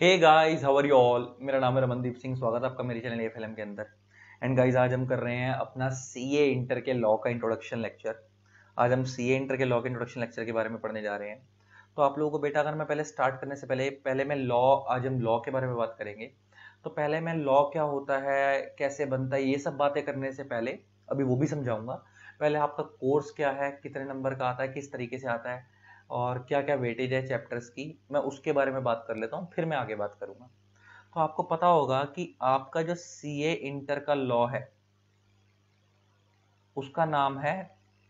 hey guys how are you all मेरा नाम है रमनदीप सिंह स्वागत है आपका मेरे चैनल फिल्म के अंदर एंड गाइस आज हम कर रहे हैं अपना सी ए इंटर के लॉ का इंट्रोडक्शन लेक्चर आज हम सी ए इंटर के लॉ के इंट्रोडक्शन लेक्चर के बारे में पढ़ने जा रहे हैं तो आप लोगों को बेटा अगर मैं पहले स्टार्ट करने से पहले पहले मैं लॉ आज हम लॉ के बारे में बात करेंगे तो पहले मैं लॉ क्या होता है कैसे बनता है ये सब बातें करने से पहले अभी वो भी समझाऊंगा पहले आपका कोर्स क्या है कितने नंबर का आता है किस तरीके से आता है और क्या क्या वेटेज है चैप्टर्स की मैं उसके बारे में बात कर लेता हूँ फिर मैं आगे बात करूँगा तो आपको पता होगा कि आपका जो सी ए इंटर का लॉ है उसका नाम है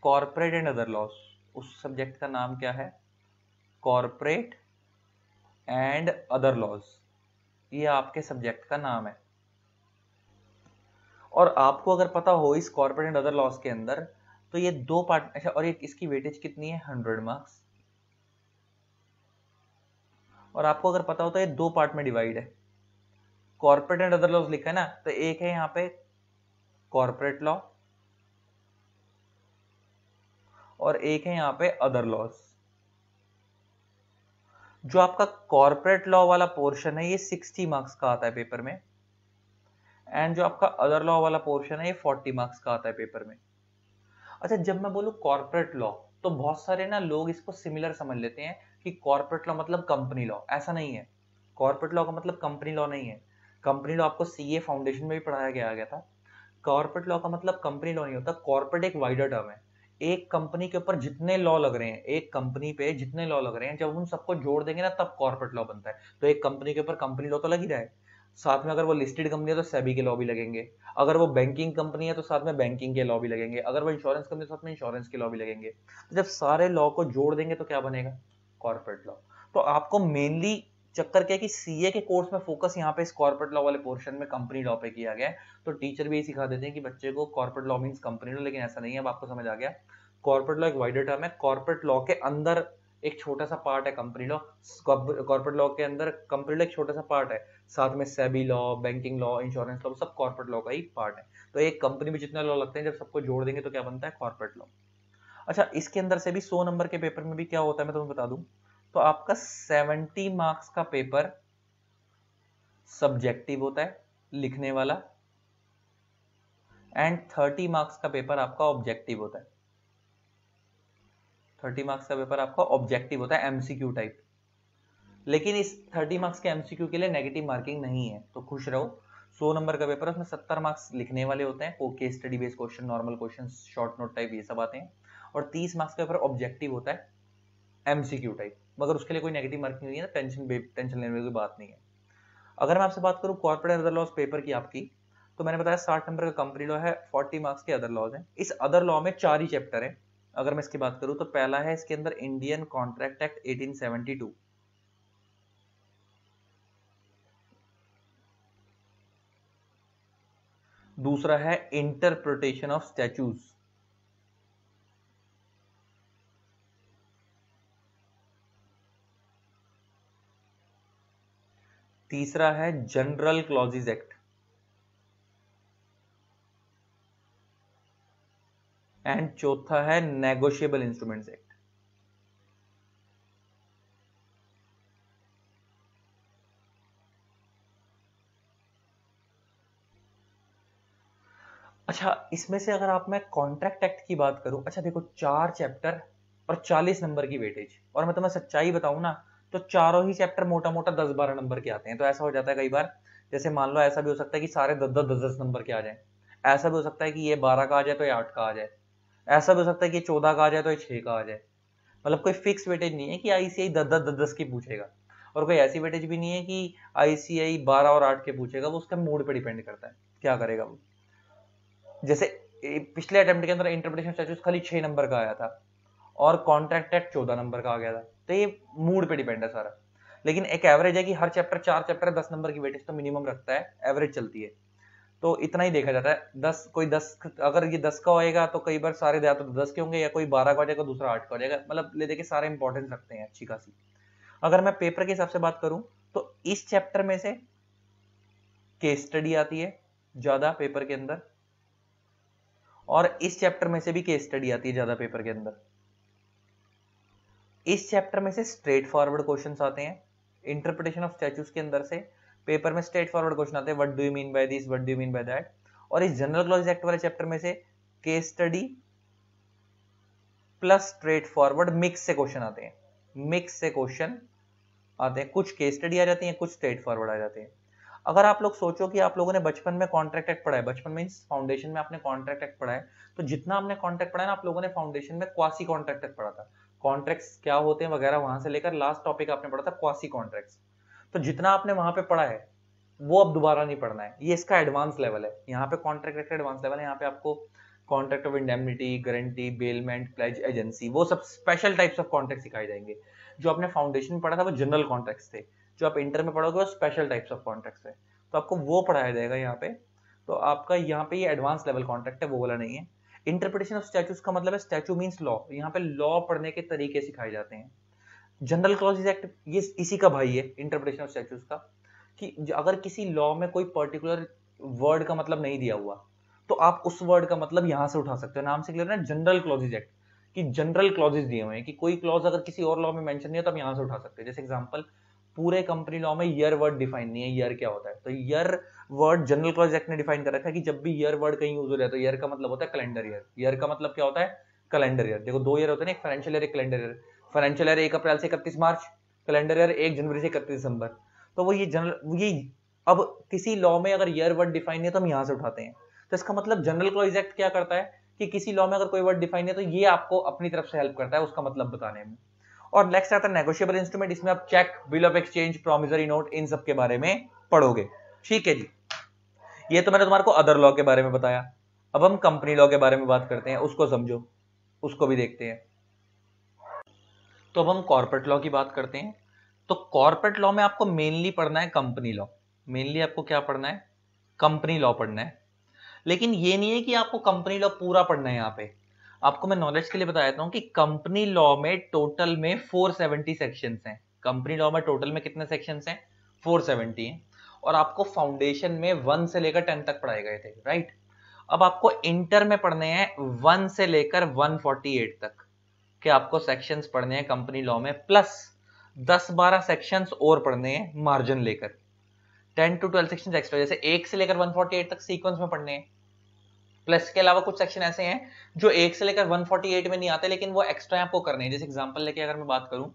कॉरपोरेट एंड अदर लॉस उस सब्जेक्ट का नाम क्या है कॉरपोरेट एंड अदर लॉज ये आपके सब्जेक्ट का नाम है और आपको अगर पता हो इस कॉर्पोरेट एंड अदर लॉस के अंदर तो ये दो पार्ट अच्छा और ये इसकी वेटेज कितनी है हंड्रेड मार्क्स और आपको अगर पता होता तो है दो पार्ट में डिवाइड है कॉर्पोरेट एंड अदर लॉज लिखा है ना तो एक है यहां पे कॉर्पोरेट लॉ और एक है यहां पे अदर लॉज जो आपका कॉर्पोरेट लॉ वाला पोर्शन है ये 60 मार्क्स का आता है पेपर में एंड जो आपका अदर लॉ वाला पोर्शन है ये 40 मार्क्स का आता है पेपर में अच्छा जब मैं बोलू कॉर्पोरेट लॉ तो बहुत सारे ना लोग इसको सिमिलर समझ लेते हैं कि कॉर्पोरेट लॉ मतलब कंपनी लॉ ऐसा नहीं है कॉर्पोरेट लॉ का मतलब कंपनी लॉ नहीं है कंपनी लॉ आपको सी ए फाउंडेशन में भी पढ़ाया गया गया था कॉर्पोरेट लॉ का मतलब कंपनी लॉ नहीं होता कॉर्पोरेट एक वाइडर टर्म है एक कंपनी के ऊपर जितने लॉ लग रहे हैं एक कंपनी पे जितने लॉ लग रहे हैं जब उन सबको जोड़ देंगे ना तब कॉर्पोरेट लॉ बनता है तो एक कंपनी के ऊपर कंपनी लॉ तो लग ही रहा है साथ में अगर वो लिस्टेड कंपनी है तो सेबी के लॉ भी लगेंगे अगर वो बैंकिंग कंपनी है तो साथ में बैंकिंग के लॉ भी लगेंगे अगर वो इंश्योरेंस कंपनी है तो साथ में इंश्योरेंस के लॉ भी लगेंगे तो जब सारे लॉ को जोड़ देंगे तो क्या बनेगा कॉर्पोरेट लॉ तो आपको मेनली चक्कर क्या है कि सीए के कोर्स में फोकस यहाँ पे इस कॉर्पोरेट लॉ वाले पोर्शन में कंपनी लॉ पे किया गया है तो टीचर भी ये सिखा देते हैं कि बच्चे को corporate law means company law लेकिन ऐसा नहीं है अब आपको समझ आ गया कॉर्पोरेट लॉ एक वाइडर टर्म है कॉर्पोरेट लॉ के अंदर एक छोटा सा पार्ट है कंपनी लॉ कॉर्पोरेट लॉ के अंदर कंपनी लॉ एक छोटा सा पार्ट है साथ में SEBI law banking law insurance law सब कॉर्पोरेट लॉ का ही पार्ट है तो एक कंपनी में जितना लॉ लगते हैं जब सबको जोड़ देंगे तो क्या बनता है कॉर्पोरेट लॉ अच्छा इसके अंदर से भी सौ नंबर के पेपर में भी क्या होता है मैं तुम्हें बता दूं तो आपका 70 मार्क्स का पेपर सब्जेक्टिव होता है लिखने वाला एंड 30 मार्क्स का पेपर आपका ऑब्जेक्टिव होता है 30 मार्क्स का पेपर आपका ऑब्जेक्टिव होता है एमसीक्यू टाइप लेकिन इस 30 मार्क्स के एमसीक्यू के लिए नेगेटिव मार्किंग नहीं है तो खुश रहो 100 नंबर का पेपर उसमें 70 मार्क्स लिखने वाले होते हैं वो case study based question normal question short note type ये सब आते हैं और 30 मार्क्स का पेपर ऑब्जेक्टिव होता है एमसीक्यू टाइप मगर उसके लिए कोई नेगेटिव मार्किंग नहीं है टेंशन टेंशन लेने की कोई बात नहीं है अगर मैं आपसे बात करूँ कॉर्पोरेट अदर लॉस पेपर की आपकी तो मैंने बताया साठ नंबर का कंपनी लॉ है फोर्टी मार्क्स के अदर लॉज हैं इस अदर लॉ में चार ही चैप्टर हैं अगर मैं इसकी बात करूँ तो पहला है इसके अंदर Indian contract act eighteen two दूसरा है इंटरप्रिटेशन ऑफ स्टैचूज तीसरा है जनरल क्लॉजिज एक्ट एंड चौथा है नेगोशिएबल इंस्ट्रूमेंट्स एक्ट अच्छा इसमें से अगर आप मैं कॉन्ट्रैक्ट एक्ट की बात करूं अच्छा देखो चार चैप्टर और 40 नंबर की वेटेज और मैं तुम्हें सच्चाई बताऊं ना तो चारों ही चैप्टर मोटा मोटा दस बारह नंबर के आते हैं तो ऐसा हो जाता है कई बार जैसे मान लो ऐसा भी हो सकता है कि सारे दस दस दस दस नंबर के आ जाए ऐसा भी हो सकता है कि ये बारह का आ जाए तो ये आठ का आ जाए ऐसा भी हो सकता है कि चौदह का आ जाए तो ये छः का आ जाए मतलब कोई फिक्स वेटेज नहीं है कि आईसीआई दस दस दस दस की पूछेगा और कोई ऐसी वेटेज भी नहीं है कि आईसीआई बारह और आठ के पूछेगा वो उसके मूड पर डिपेंड करता है क्या करेगा वो जैसे पिछले अटेम्प्ट के अंदर इंटरप्रिटेशन स्टैचूज खाली छः नंबर का आया था और कॉन्ट्रैक्ट एक्ट चौदह नंबर का आ गया था तो ये मूड पे डिपेंड है सारा लेकिन एक एवरेज है कि हर चैप्टर चार चैप्टर दस नंबर की वेटेज तो मिनिमम रखता है एवरेज चलती है तो इतना ही देखा जाता है दस कोई दस अगर ये दस का होएगा तो कई बार सारे तो दस के होंगे या कोई बारह का हो जाएगा दूसरा आठ का हो जाएगा मतलब ले देखे सारे इंपॉर्टेंस रखते हैं अच्छी खासी अगर मैं पेपर के हिसाब से बात करूं तो इस चैप्टर में से केस स्टडी आती है ज्यादा पेपर के अंदर और इस चैप्टर में से भी केस स्टडी आती है ज्यादा पेपर के अंदर इस चैप्टर में से स्ट्रेट फॉरवर्ड क्वेश्चन आते हैं इंटरप्रिटेशन ऑफ स्टैचूज के अंदर से पेपर में स्ट्रेट फॉरवर्ड क्वेश्चन आते हैं what do you mean by this what do you mean by that और इस जनरल क्लॉज एक्ट वाले चैप्टर में से case study plus straight forward mix से क्वेश्चन आते हैं मिक्स से क्वेश्चन आते हैं कुछ केस स्टडी आ जाती है कुछ स्ट्रेट फॉरवर्ड आ जाते हैं अगर आप लोग सोचो कि आप लोगों ने बचपन में कॉन्ट्रैक्ट एक्ट पढ़ा है बचपन में फाउंडेशन में आपने कॉन्ट्रैक्ट एक्ट पढ़ा है तो जितना आपने कॉन्ट्रैक्ट पढ़ा है ना आप लोगों ने फाउंडेशन में क्वासी कॉन्ट्रैक्ट एक्ट पढ़ा था कॉन्ट्रैक्ट्स क्या होते हैं वगैरह वहां से लेकर लास्ट टॉपिक आपने पढ़ा था क्वासी कॉन्ट्रैक्ट्स तो जितना आपने वहां पे पढ़ा है वो अब दोबारा नहीं पढ़ना है ये इसका एडवांस लेवल है यहाँ पे कॉन्ट्रैक्ट का एडवांस लेवल है यहाँ पे आपको contract of indemnity guarantee bailment pledge agency वो सब स्पेशल टाइप्स ऑफ कॉन्ट्रैक्ट सिखाए जाएंगे जो आपने फाउंडेशन पढ़ा था वो जनरल कॉन्ट्रैक्ट्स थे जो आप इंटर में पढ़ोगे वो स्पेशल टाइप्स ऑफ कॉन्ट्रैक्ट्स है तो आपको वो पढ़ाया जाएगा यहाँ पे तो आपका यहाँ पे ये एडवांस लेवल कॉन्ट्रैक्ट है वो वाला नहीं है इंटरप्रिटेशन ऑफ स्टैचूज का मतलब है स्टैचू मीन लॉ यहाँ पे लॉ पढ़ने के तरीके सिखाए जाते हैं जनरल क्लॉजेज एक्ट ये इसी का भाई है इंटरप्रिटेशन ऑफ स्टैचूज का कि अगर किसी लॉ में कोई पर्टिकुलर वर्ड का मतलब नहीं दिया हुआ तो आप उस वर्ड का मतलब यहां से उठा सकते हो नाम से क्लियर ना जनरल क्लॉजेज एक्ट कि जनरल क्लॉजेज दिए हुए हैं कि कोई क्लॉज अगर किसी और लॉ में मेंशन नहीं है तो आप यहां से उठा सकते हैं जैसे एग्जांपल पूरे कंपनी लॉ में ईयर वर्ड डिफाइन नहीं है ईयर क्या होता है तो year word general clause act ने डिफाइन कर रखा है कि जब भी ईयर वर्ड कहीं यूज हो जाए तो ईयर का मतलब होता है कैलेंडर ईयर ईयर का मतलब क्या होता है कैलेंडर ईयर देखो दो ईयर होते हैं एक फाइनेंशियल ईयर एक कैलेंडर ईयर फाइनेंशियल ईयर एक अप्रैल से इकतीस मार्च कैलेंडर ईयर एक जनवरी से इकतीस दिसंबर तो वो ये जनरल ये अब किसी लॉ में अगर ईयर वर्ड डिफाइन है तो हम यहाँ से उठाते हैं तो इसका मतलब जनरल क्लॉज एक्ट क्या करता है कि किसी लॉ में अगर कोई वर्ड डिफाइन है तो ये आपको अपनी तरफ से हेल्प करता है उसका मतलब बताने में और नेक्स्ट आता है नेगोशियबल इंस्ट्रूमेंट इसमें आप cheque bill of exchange promissory note इन सब के बारे में पढ़ोगे ठीक है जी ये तो मैंने तुम्हारे को अदर लॉ के बारे में बताया अब हम कंपनी लॉ के बारे में बात करते हैं उसको समझो उसको भी देखते हैं तो अब हम कॉर्पोरेट लॉ की बात करते हैं तो कॉर्पोरेट लॉ में आपको मेनली पढ़ना है कंपनी लॉ मेनली आपको क्या पढ़ना है कंपनी लॉ पढ़ना है लेकिन ये नहीं है कि आपको कंपनी लॉ पूरा पढ़ना है यहाँ पे आपको मैं नॉलेज के लिए बता देता हूँ कि कंपनी लॉ में टोटल में 470 सेक्शन हैं कंपनी लॉ में टोटल में कितने सेक्शन हैं 470 है और आपको फाउंडेशन में वन से लेकर टेन तक पढ़ाए गए थे राइट अब आपको इंटर में पढ़ने हैं वन से लेकर वन फोर्टी एट तक के आपको सेक्शंस पढ़ने हैं कंपनी लॉ में प्लस दस बारह सेक्शंस और पढ़ने हैं मार्जिन लेकर ten to twelve section extra जैसे एक से लेकर वन फोर्टी एट तक सीक्वेंस में पढ़ने हैं प्लस के अलावा कुछ सेक्शन ऐसे हैं जो एक से लेकर 148 में नहीं आते लेकिन वो एक्स्ट्रा आपको करने हैं जैसे एग्जांपल लेके अगर मैं बात करूं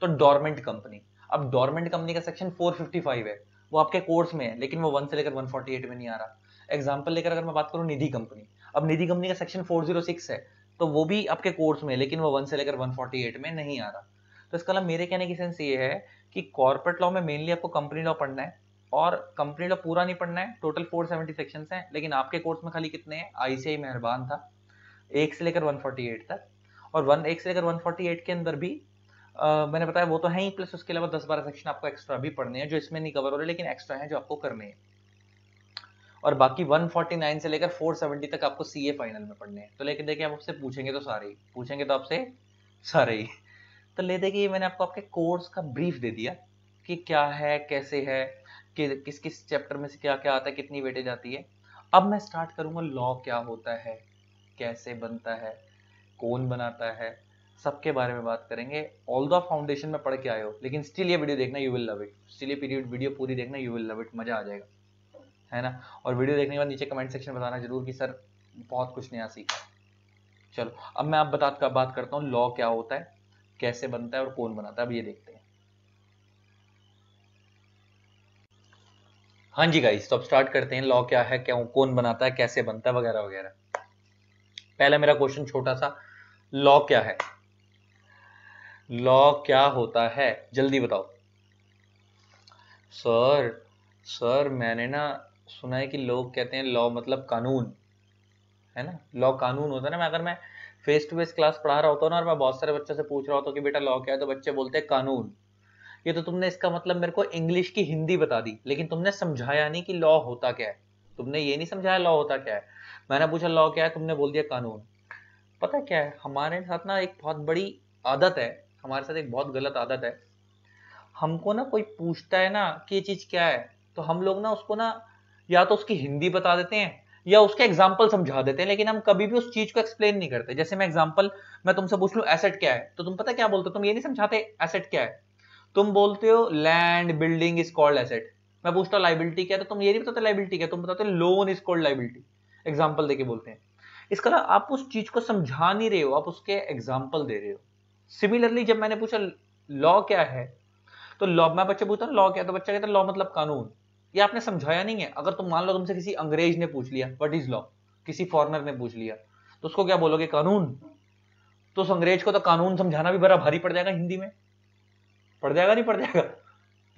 तो डोरमेंट कंपनी अब डोरमेंट कंपनी का सेक्शन 455 है वो आपके कोर्स में है लेकिन वो वन से लेकर वन फोर्टी एट में नहीं आ रहा एग्जाम्पल लेकर अगर मैं बात करूँ निधि कंपनी अब निधि कंपनी का सेक्शन फोर जीरो सिक्स है तो वो भी आपके कोर्स में है लेकिन वो वन से लेकर वन फोर्टी एट में नहीं आ रहा तो इसका मतलब मेरे कहने की सेंस ये है कि कॉर्पोरेट लॉ में मेनली आपको कंपनी लॉ पढ़ना है और कंपनी लॉ पूरा नहीं पढ़ना है टोटल फोर सेवेंटी सेक्शन हैं लेकिन आपके कोर्स में खाली कितने हैं आईसीआई मेहरबान था एक से लेकर वन फोर्टी एट तक और वन एक से लेकर वन फोर्टी एट के अंदर भी Uh, मैंने बताया वो तो है ही प्लस उसके अलावा दस बारह सेक्शन आपको एक्स्ट्रा भी पढ़ने हैं जो इसमें नहीं कवर हो रहे लेकिन एक्स्ट्रा हैं जो आपको करने हैं और बाकी 149 से लेकर 470 तक आपको सीए फाइनल में पढ़ने हैं तो लेकिन देखिए आप आपसे पूछेंगे तो सारे ही पूछेंगे तो आपसे सारे ही तो ले देखिए मैंने आपको आपके कोर्स का ब्रीफ दे दिया कि क्या है कैसे है कि किस किस चैप्टर में से क्या क्या आता है कितनी वेटेज आती है अब मैं स्टार्ट करूंगा लॉ क्या होता है कैसे बनता है कौन बनाता है सबके बारे में बात करेंगे ऑल द फाउंडेशन में पढ़ के आए हो लेकिन स्टिल ये वीडियो देखना you will love it still ये पीरियड वीडियो पूरी देखना यू विल लव इट मजा आ जाएगा है ना और वीडियो देखने के बाद नीचे कमेंट सेक्शन में बताना जरूर कि सर बहुत कुछ नया सीखा चलो अब मैं आप बता कर बात करता हूँ लॉ क्या होता है कैसे बनता है और कौन बनाता है अब ये देखते हैं हाँ जी गाइस तो अब स्टार्ट करते हैं लॉ क्या है क्या कौन बनाता है कैसे बनता है वगैरह वगैरह पहला मेरा क्वेश्चन छोटा सा लॉ क्या है लॉ क्या होता है जल्दी बताओ सर सर मैंने ना सुना है कि लोग कहते हैं लॉ मतलब कानून है ना लॉ कानून होता है ना मैं अगर मैं फेस टू फेस क्लास पढ़ा रहा होता हूँ ना और मैं बहुत सारे बच्चों से पूछ रहा होता हूँ कि बेटा लॉ क्या है तो बच्चे बोलते हैं कानून ये तो तुमने इसका मतलब मेरे को इंग्लिश की हिंदी बता दी लेकिन तुमने समझाया नहीं कि लॉ होता क्या है तुमने ये नहीं समझाया लॉ होता क्या है मैंने पूछा लॉ क्या है तुमने बोल दिया कानून पता क्या है हमारे साथ ना एक बहुत बड़ी आदत है हमारे साथ एक बहुत गलत आदत है हमको ना कोई पूछता है ना कि ये चीज क्या है तो हम लोग ना उसको ना या तो उसकी हिंदी बता देते हैं या उसके एग्जाम्पल समझा देते हैं लेकिन हम कभी भी उस चीज को एक्सप्लेन नहीं करते जैसे मैं एग्जाम्पल मैं तुमसे पूछ लू एसेट क्या है तो तुम पता क्या बोलते हो तुम ये नहीं समझाते एसेट क्या है तुम बोलते हो land building is called asset मैं पूछता हूँ लाइबिलिटी क्या है तो तुम ये नहीं बताते लाइबिलिटी क्या तुम बताते हो loan is called liability example देके बोलते हैं इसका आप उस चीज को समझा नहीं रहे हो आप उसके एग्जाम्पल दे रहे हो सिमिलरली जब मैंने पूछा लॉ क्या है तो लॉ मैं बच्चे पूछता हूँ लॉ क्या तो बच्चा कहता है लॉ मतलब कानून ये आपने समझाया नहीं है अगर तुम मान लो तुमसे किसी अंग्रेज ने पूछ लिया वट इज लॉ किसी फॉरनर ने पूछ लिया तो उसको क्या बोलोगे कानून तो उस अंग्रेज को तो कानून समझाना भी बड़ा भारी पड़ जाएगा हिंदी में पड़ जाएगा नहीं पड़ जाएगा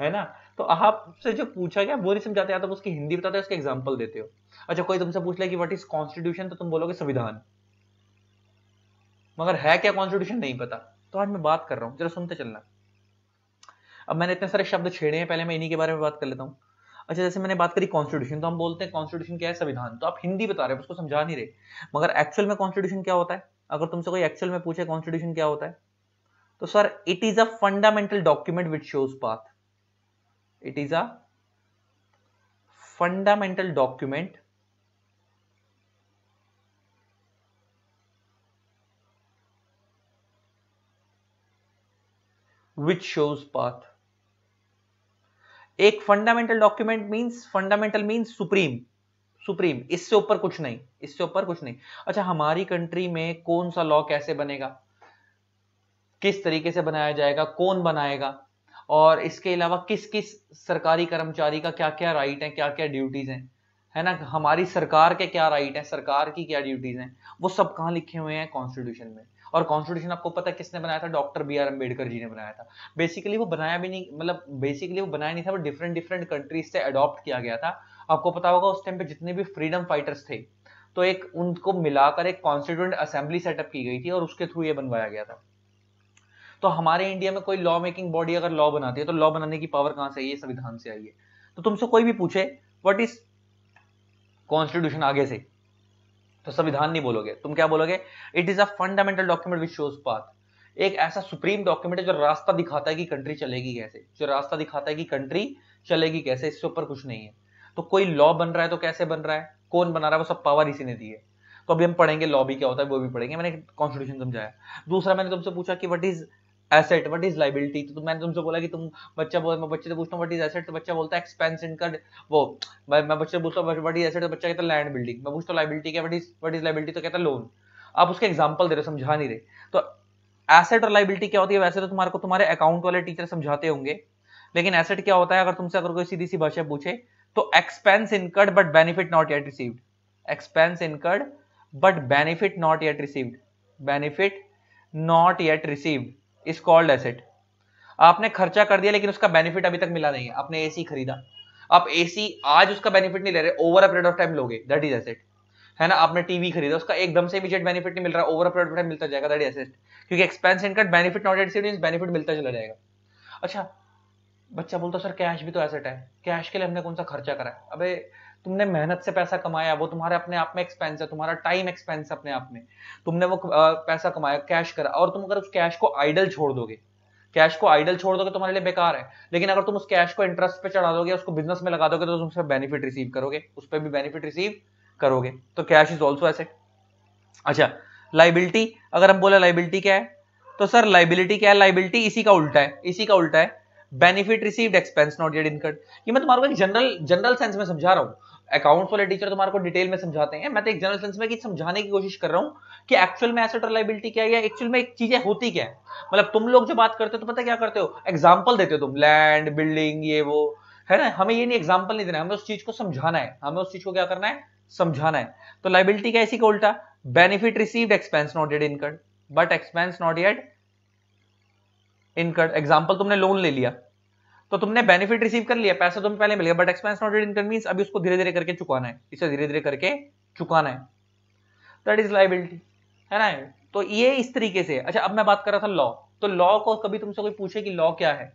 है ना तो आपसे जो पूछा गया वो नहीं समझाते तो उसकी हिंदी बताते हो उसके एग्जाम्पल देते हो अच्छा कोई तुमसे पूछ ले कि वट इज कॉन्स्टिट्यूशन तो तुम बोलोगे संविधान मगर है क्या कॉन्स्टिट्यूशन नहीं पता तो आज मैं बात कर रहा हूँ जरा सुनते चलना अब मैंने इतने सारे शब्द छेड़े हैं पहले मैं इन्हीं के बारे में बात कर लेता हूँ अच्छा जैसे मैंने बात करी कॉन्स्टिट्यूशन तो हम बोलते हैं कॉन्स्टिट्यूशन क्या है संविधान तो आप हिंदी बता रहे हो उसको समझा नहीं रहे मगर एक्चुअल में कॉन्स्टिट्यूशन क्या होता है अगर तुमसे कोई एक्चुअल में पूछे कॉन्स्टिट्यूशन क्या होता है तो sir it is a fundamental document which shows path it is a fundamental document which shows path एक fundamental document means fundamental means supreme supreme इससे ऊपर कुछ नहीं इससे ऊपर कुछ नहीं अच्छा हमारी कंट्री में कौन सा लॉ कैसे बनेगा किस तरीके से बनाया जाएगा कौन बनाएगा और इसके अलावा किस किस सरकारी कर्मचारी का क्या क्या राइट है क्या क्या ड्यूटीज हैं है ना हमारी सरकार के क्या राइट है सरकार की क्या ड्यूटीज हैं वो सब कहाँ लिखे हुए हैं कॉन्स्टिट्यूशन में और कॉन्स्टिट्यूशन आपको पता है किसने बनाया था doctor B R Ambedkar ji ने बनाया था बेसिकली वो बनाया भी नहीं मतलब बेसिकली वो बनाया नहीं था वो डिफरेंट डिफरेंट कंट्रीज से अडॉप्ट किया गया था आपको पता होगा उस टाइम पे जितने भी फ्रीडम फाइटर्स थे तो एक उनको मिलाकर एक कॉन्स्टिट्यूंट असेंबली सेटअप की गई थी और उसके थ्रू ये बनवाया गया था तो हमारे इंडिया में कोई लॉ मेकिंग बॉडी अगर लॉ बनाती है तो लॉ बनाने की पावर कहां से आई है संविधान से आई है तो तुमसे कोई भी पूछे वट इज कॉन्स्टिट्यूशन आगे से तो संविधान नहीं बोलोगे तुम क्या बोलोगे it is a fundamental document which shows path एक ऐसा सुप्रीम डॉक्यूमेंट है जो रास्ता दिखाता है कि कंट्री चलेगी कैसे जो रास्ता दिखाता है कि कंट्री चलेगी कैसे इससे ऊपर कुछ नहीं है तो कोई लॉ बन रहा है तो कैसे बन रहा है कौन बना रहा है वो सब पावर इसी ने दी है तो अभी हम पढ़ेंगे लॉ भी क्या होता है वो भी पढ़ेंगे मैंने कॉन्स्टिट्यूशन समझाया दूसरा मैंने तुमसे पूछा कि what is asset what is liability तो मैंने तुमसे बोला कि तुम बच्चा बोल मैं बच्चे से पूछता हूँ व्हाट इज एसेट तो बच्चा बोलता है एक्सपेंस इनकर्ड वो मैं मैं बच्चे से पूछता हूँ व्हाट इज एसेट तो बच्चा कहता है लैंड बिल्डिंग मैं पूछता हूँ लाइबिलिटी क्या what is what is liability तो कहता है लोन आप उसके एग्जांपल दे रहे हो समझा नहीं रहे तो एसेट और लाइबिलिटी क्या होती है वैसे तो तुम्हारे को तुम्हारे अकाउंट वाले टीचर समझाते होंगे लेकिन एसेट क्या होता है अगर तुमसे अगर कोई सीधी सी भाषा पूछे तो expense incurred but benefit not yet received expense incurred but benefit not yet received benefit not yet received is called asset आपने खर्चा कर दिया लेकिन उसका बेनिफिट अभी तक मिला नहीं है आपने एसी खरीदा आप एसी आज उसका बेनिफिट नहीं ले रहे over a period of time लोगे दैट इज एसेट है ना आपने टीवी खरीदा उसका एकदम से इमीजिएट बेनिफिट नहीं मिल रहा ओवर पीरियड ऑफ टाइम मिलता जाएगा दैट इज एसेट क्योंकि expense incurred benefit not yet mean benefit मिलता चला जाएगा अच्छा बच्चा बोलता सर कैश भी तो एसेट है कैश के लिए हमने कौन सा खर्चा करा है अबे तुमने मेहनत से पैसा कमाया वो तुम्हारे अपने आप में एक्सपेंस है तुम्हारा टाइम एक्सपेंस है अपने आप में तुमने वो पैसा कमाया कैश करा और तुम अगर उस कैश को आइडल छोड़ दोगे कैश को आइडल छोड़ दोगे तो तुम्हारे लिए बेकार है लेकिन अगर तुम उस कैश को इंटरेस्ट पे चढ़ा दोगे उसको बिजनेस में लगा दोगे तो तुम उसमें बेनिफिट रिसीव करोगे उस पर भी बेनिफिट रिसीव करोगे तो कैश इज ऑल्सो ऐसे अच्छा लाइबिलिटी अगर हम बोले लाइबिलिटी क्या है तो सर लाइबिलिटी क्या है लाइबिलिटी इसी का उल्टा है इसी का उल्टा है benefit received expense not yet incurred ये मैं तुम्हारे को एक जनरल जनरल सेंस में समझा रहा हूँ अकाउंट्स वाले टीचर तुम्हारे को डिटेल में समझाते हैं मैं तो एक जनरल सेंस में समझाने की कोशिश कर रहा हूँ कि एक्चुअल में एसेट रिलायबिलिटी क्या है या एक्चुअल में एक चीजें होती क्या है मतलब तुम लोग जब बात करते हो तो पता क्या करते हो एग्जाम्पल देते हो तुम लैंड बिल्डिंग ये वो है ना हमें ये नहीं एग्जाम्पल नहीं देना हमें उस चीज को समझाना है हमें उस चीज को क्या करना है समझाना है तो लाइबिलिटी कैसी इसी का उल्टा benefit receive expense not yet incurred but expense not yet incurred example तुमने लोन ले लिया तो तुमने बेनिफिट रिसीव कर लिया पैसा तो तुम्हें पहले मिल गया but expense not yet income mean अभी उसको धीरे धीरे करके चुकाना है इसे धीरे धीरे करके चुकाना है दैट इज लाइबिलिटी है ना तो ये इस तरीके से अच्छा अब मैं बात कर रहा था लॉ तो लॉ को कभी तुमसे कोई पूछे कि लॉ क्या है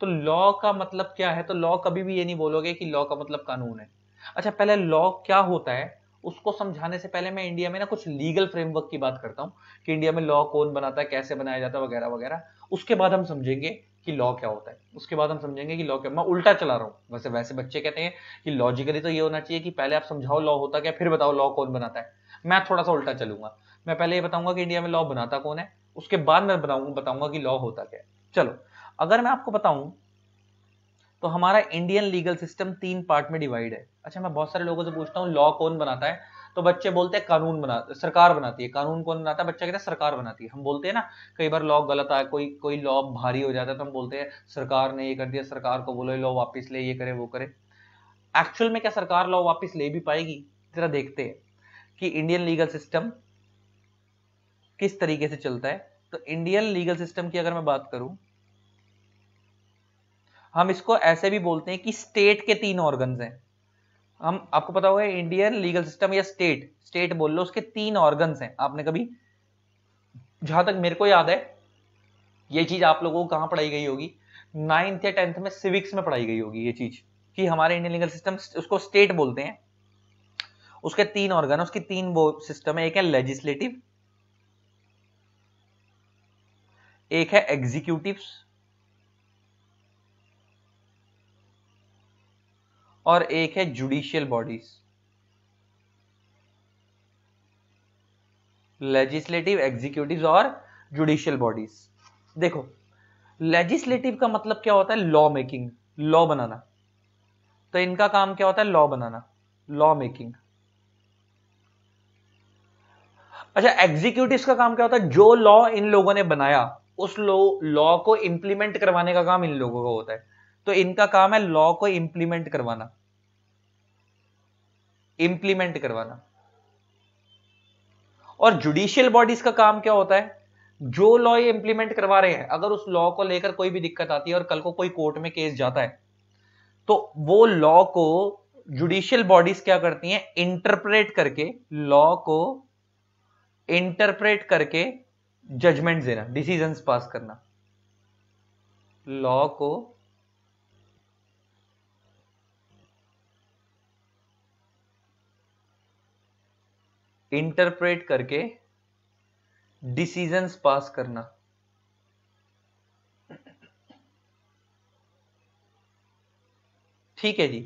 तो लॉ का मतलब क्या है तो लॉ कभी भी ये नहीं बोलोगे कि लॉ का मतलब कानून है अच्छा पहले लॉ क्या होता है उसको समझाने से पहले मैं इंडिया में ना कुछ लीगल फ्रेमवर्क की बात करता हूँ कि इंडिया में लॉ कौन बनाता है कैसे बनाया जाता है वगैरह वगैरह उसके बाद हम समझेंगे कि लॉ क्या होता है उसके बाद हम समझेंगे कि लॉ क्या मैं उल्टा चला रहा हूँ वैसे वैसे बच्चे कहते हैं कि लॉजिकली तो ये होना चाहिए कि पहले आप समझाओ लॉ होता क्या फिर बताओ लॉ कौन बनाता है मैं थोड़ा सा उल्टा चलूंगा मैं पहले ये बताऊंगा कि इंडिया में लॉ बनाता कौन है उसके बाद मैं बताऊंगा बताऊंगा कि लॉ होता क्या है चलो अगर मैं आपको बताऊं तो हमारा इंडियन लीगल सिस्टम तीन पार्ट में डिवाइड है अच्छा मैं बहुत सारे लोगों से पूछता हूँ लॉ कौन बनाता है तो बच्चे बोलते हैं कानून बना सरकार बनाती है कानून कौन बनाता है बच्चा कहता है सरकार बनाती है हम बोलते हैं ना कई बार लॉ गलत आया कोई कोई लॉ भारी हो जाता है तो हम बोलते हैं सरकार ने ये कर दिया सरकार को बोलो लॉ वापिस ले ये करे वो करे एक्चुअल में क्या सरकार लॉ वापिस ले भी पाएगी जरा देखते हैं कि इंडियन लीगल सिस्टम किस तरीके से चलता है तो इंडियन लीगल सिस्टम की अगर मैं बात करूं हम इसको ऐसे भी बोलते हैं कि स्टेट के तीन ऑर्गन हैं हम आपको पता होगा इंडियन लीगल सिस्टम या स्टेट स्टेट बोल लो उसके तीन ऑर्गन हैं आपने कभी जहां तक मेरे को याद है ये चीज आप लोगों को कहाँ पढ़ाई गई होगी नाइन्थ या टेंथ में सिविक्स में पढ़ाई गई होगी ये चीज कि हमारे इंडियन लीगल सिस्टम उसको स्टेट बोलते हैं उसके तीन ऑर्गन उसकी तीन वो सिस्टम है एक है लेजिस्लेटिव एक है एग्जीक्यूटिव और एक है जुडिशियल बॉडीज लेजिस्लेटिव एग्जीक्यूटिव और जुडिशियल बॉडीज देखो लेजिस्लेटिव का मतलब क्या होता है लॉ मेकिंग लॉ बनाना तो इनका काम क्या होता है लॉ बनाना लॉ मेकिंग अच्छा एग्जीक्यूटिव का काम क्या होता है जो लॉ इन लोगों ने बनाया उस लॉ को इंप्लीमेंट करवाने का काम इन लोगों का होता है तो इनका काम है लॉ को इंप्लीमेंट करवाना इंप्लीमेंट करवाना और जुडिशियल बॉडीज का काम क्या होता है जो लॉ ये इंप्लीमेंट करवा रहे हैं अगर उस लॉ को लेकर कोई भी दिक्कत आती है और कल को कोई कोर्ट में केस जाता है तो वो लॉ को जुडिशियल बॉडीज क्या करती हैं इंटरप्रेट करके लॉ को इंटरप्रेट करके जजमेंट देना डिसीजन पास करना लॉ को इंटरप्रेट करके डिसीजंस पास करना ठीक है जी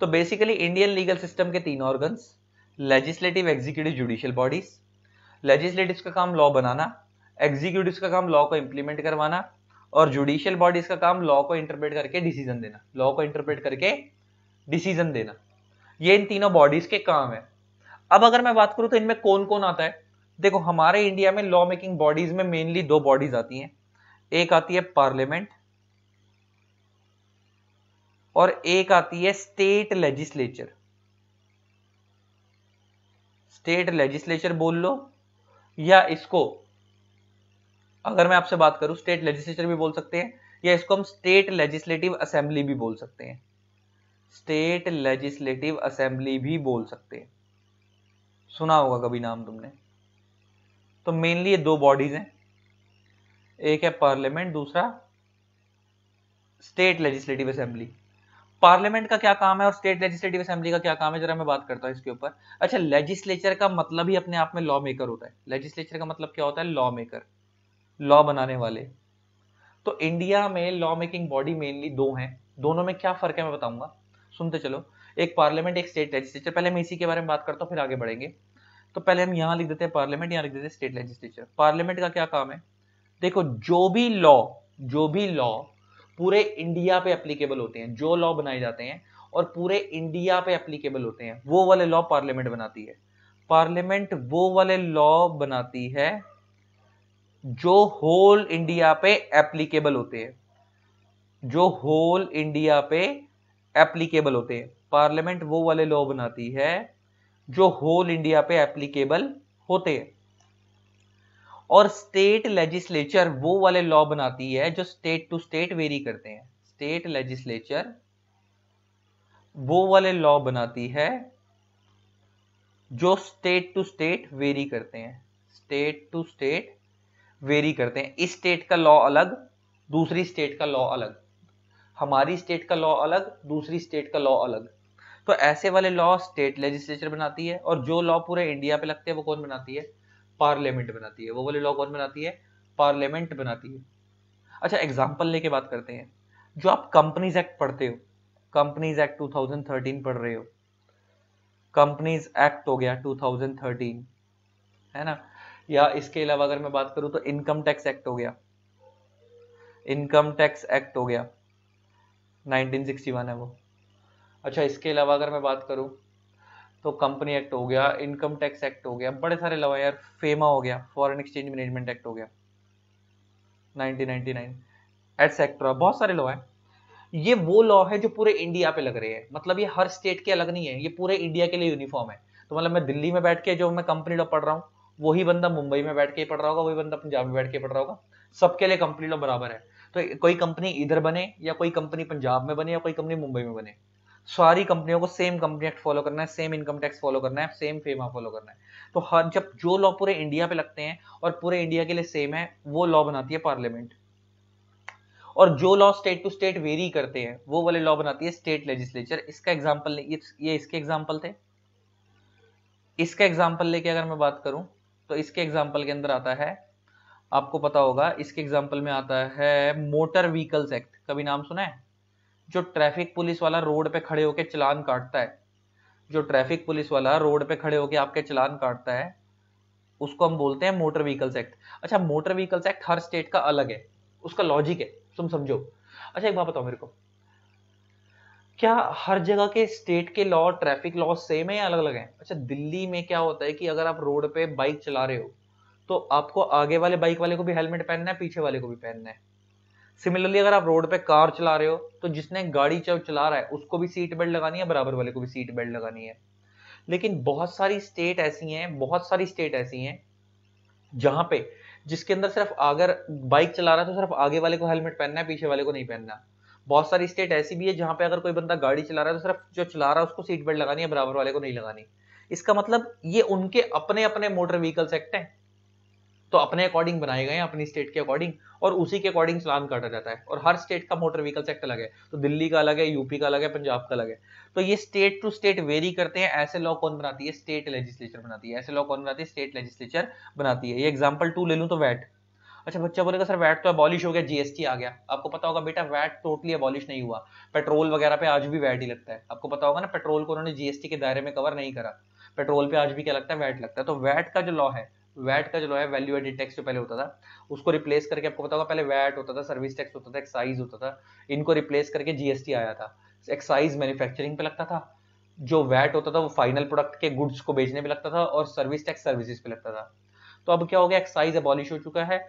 तो बेसिकली इंडियन लीगल सिस्टम के तीन organs legislative executive judicial bodies legislative का काम लॉ बनाना एग्जीक्यूटिव का काम लॉ को इंप्लीमेंट करवाना और जुडिशियल बॉडीज का काम लॉ को इंटरप्रेट करके डिसीजन देना लॉ को इंटरप्रेट करके डिसीजन देना ये इन तीनों बॉडीज के काम है अब अगर मैं बात करूं तो इनमें कौन कौन आता है देखो हमारे इंडिया में लॉ मेकिंग बॉडीज में मेनली दो बॉडीज आती हैं एक आती है पार्लियामेंट और एक आती है स्टेट लेजिस्लेचर स्टेट लेजिस्लेचर बोल लो या इसको अगर मैं आपसे बात करूं स्टेट लेजिस्लेचर भी बोल सकते हैं या इसको हम स्टेट लेजिस्लेटिव असेंबली भी बोल सकते हैं स्टेट लेजिस्लेटिव असेंबली भी बोल सकते हैं सुना होगा कभी नाम तुमने तो मेनली ये दो बॉडीज हैं एक है पार्लियामेंट दूसरा स्टेट लेजिस्लेटिव असेंबली पार्लियामेंट का क्या काम है और स्टेट लेजिस्लेटिव असेंबली का क्या काम है जरा मैं बात करता हूँ इसके ऊपर अच्छा लेजिस्लेचर का मतलब ही अपने आप में लॉ मेकर होता है लेजिस्लेचर का मतलब क्या होता है लॉ मेकर लॉ बनाने वाले तो इंडिया में लॉ मेकिंग बॉडी मेनली दो हैं दोनों में क्या फर्क है मैं बताऊंगा सुनते चलो एक पार्लियामेंट एक स्टेट लेजिस्लेचर पहले मैं इसी के बारे में बात करता हूँ फिर आगे बढ़ेंगे तो पहले हम यहाँ लिख देते हैं पार्लियामेंट यहाँ लिख देते हैं स्टेट लेजिस्लेचर पार्लियामेंट का क्या काम है देखो जो भी लॉ जो भी लॉ पूरे इंडिया पे अप्लीकेबल होते हैं जो लॉ बनाए जाते हैं और पूरे इंडिया पे एप्लीकेबल होते हैं वो वाले लॉ पार्लियामेंट बनाती है पार्लियामेंट वो वाले लॉ बनाती है जो होल इंडिया पे एप्लीकेबल होते हैं जो होल इंडिया पे एप्लीकेबल होते हैं पार्लियामेंट वो वाले लॉ बनाती है जो होल इंडिया पे एप्लीकेबल होते हैं और स्टेट लेजिस्लेचर वो वाले लॉ बनाती है जो स्टेट टू स्टेट वेरी करते हैं स्टेट लेजिस्लेचर वो वाले लॉ बनाती है जो स्टेट टू स्टेट वेरी करते हैं स्टेट टू स्टेट वेरी करते हैं इस स्टेट का लॉ अलग दूसरी स्टेट का लॉ अलग हमारी स्टेट का लॉ अलग दूसरी स्टेट का लॉ अलग तो ऐसे वाले लॉ स्टेट लेजिस्लेचर बनाती है और जो लॉ पूरे इंडिया पे लगते हैं वो कौन बनाती है पार्लियामेंट बनाती है वो वाले लॉ कौन बनाती है पार्लियामेंट बनाती है अच्छा एग्जाम्पल लेके बात करते हैं जो आप कंपनीज एक्ट पढ़ते हो कंपनीज एक्ट 2013 पढ़ रहे हो कंपनीज एक्ट हो गया 2013 है ना या इसके अलावा अगर मैं बात करूं तो इनकम टैक्स एक्ट हो गया इनकम टैक्स एक्ट हो गया 1961 है वो अच्छा इसके अलावा अगर मैं बात करूँ तो कंपनी एक्ट हो गया इनकम टैक्स एक्ट हो गया बड़े सारे लवा यार फेमा हो गया फॉरेन एक्सचेंज मैनेजमेंट एक्ट हो गया 1999 एटसेट्रा बहुत सारे लॉ है ये वो लॉ है जो पूरे इंडिया पे लग रहे हैं मतलब ये हर स्टेट के अलग नहीं है ये पूरे इंडिया के लिए यूनिफॉर्म है तो मतलब मैं दिल्ली में बैठ के जो मैं कंपनी लॉ पढ़ रहा हूँ वही बंदा मुंबई में बैठ के पढ़ रहा होगा वही बंदा पंजाब में बैठ के पढ़ रहा होगा सबके लिए कंपनी लॉ बराबर है तो कोई कंपनी इधर बने या कोई कंपनी पंजाब में बने या कोई कंपनी मुंबई में बने सारी कंपनियों को सेम कंपनी एक्ट फॉलो करना है सेम इनकम टैक्स फॉलो करना है सेम फेमा फॉलो करना है तो हर जब जो लॉ पूरे इंडिया पे लगते हैं और पूरे इंडिया के लिए सेम है वो लॉ बनाती है पार्लियामेंट और जो law state to state vary करते हैं वो वाले लॉ बनाती है स्टेट लेजिस्लेचर इसका एग्जाम्पल ये, ये इसके एग्जाम्पल थे इसका एग्जाम्पल लेके अगर मैं बात करूं तो इसके एग्जाम्पल के अंदर आता है आपको पता होगा इसके एग्जाम्पल में आता है मोटर व्हीकल्स एक्ट कभी नाम सुना है जो ट्रैफिक पुलिस वाला रोड पे खड़े होके चलान काटता है जो ट्रैफिक पुलिस वाला रोड पे खड़े होके आपके चलान काटता है उसको हम बोलते हैं मोटर व्हीकल्स एक्ट अच्छा मोटर व्हीकल्स एक्ट हर स्टेट का अलग है उसका लॉजिक है तुम समझो अच्छा एक बात बताओ मेरे को क्या हर जगह के स्टेट के लॉ ट्रैफिक लॉ सेम है या अलग अलग है अच्छा दिल्ली में क्या होता है कि अगर आप रोड पे बाइक चला रहे हो तो आपको आगे वाले बाइक वाले को भी हेलमेट पहनना है पीछे वाले को भी पहनना है सिमिलरली अगर आप रोड पे कार चला रहे हो तो जिसने गाड़ी चला रहा है उसको भी सीट बेल्ट लगानी है बराबर वाले को भी सीट बेल्ट लगानी है लेकिन बहुत सारी स्टेट ऐसी हैं बहुत सारी स्टेट ऐसी हैं जहां पे जिसके अंदर सिर्फ अगर बाइक चला रहा है तो सिर्फ आगे वाले को हेलमेट पहनना है पीछे वाले को नहीं पहनना बहुत सारी स्टेट ऐसी भी है जहां पे अगर कोई बंदा गाड़ी चला रहा है तो सिर्फ जो चला रहा है उसको सीट बेल्ट लगानी है बराबर वाले को नहीं लगानी इसका मतलब ये उनके अपने अपने मोटर व्हीकल्स एक्ट हैं तो अपने अकॉर्डिंग बनाए गए हैं अपनी स्टेट के अकॉर्डिंग और उसी के अकॉर्डिंग चलान काटा जाता है और हर स्टेट का मोटर व्हीकल्स एक्ट अलग है तो दिल्ली का अलग है यूपी का अलग है पंजाब का अलग है तो ये स्टेट टू स्टेट वेरी करते हैं ऐसे लॉ कौन बनाती है स्टेट लेजिस्लेचर बनाती है ऐसे लॉ कौन बनाती है स्टेट लेजिस्लेचर बनाती है ये एग्जाम्पल टू ले लूँ तो वैट अच्छा बच्चा बोलेगा सर वैट तो अबॉलिश हो गया जीएसटी आ गया आपको पता होगा बेटा वैट टोटली अबॉलिश नहीं हुआ पेट्रोल वगैरह पे आज भी वैट ही लगता है आपको पता होगा ना पेट्रोल को उन्होंने जीएसटी के दायरे में कवर नहीं करा पेट्रोल पे आज भी क्या लगता है वैट लगता है तो वैट का जो लॉ है वैट का जो है वैल्यू एडेड टैक्स जो पहले होता था उसको रिप्लेस करके आपको पता होगा पहले वैट होता था सर्विस टैक्स होता था एक्साइज होता था इनको रिप्लेस करके जीएसटी आया था एक्साइज मैन्युफैक्चरिंग पे लगता था जो वैट होता था वो फाइनल प्रोडक्ट के गुड्स को बेचने पे लगता था और सर्विस टैक्स सर्विसेज पे लगता था तो अब क्या हो गया एक्साइज अबॉलिश हो चुका है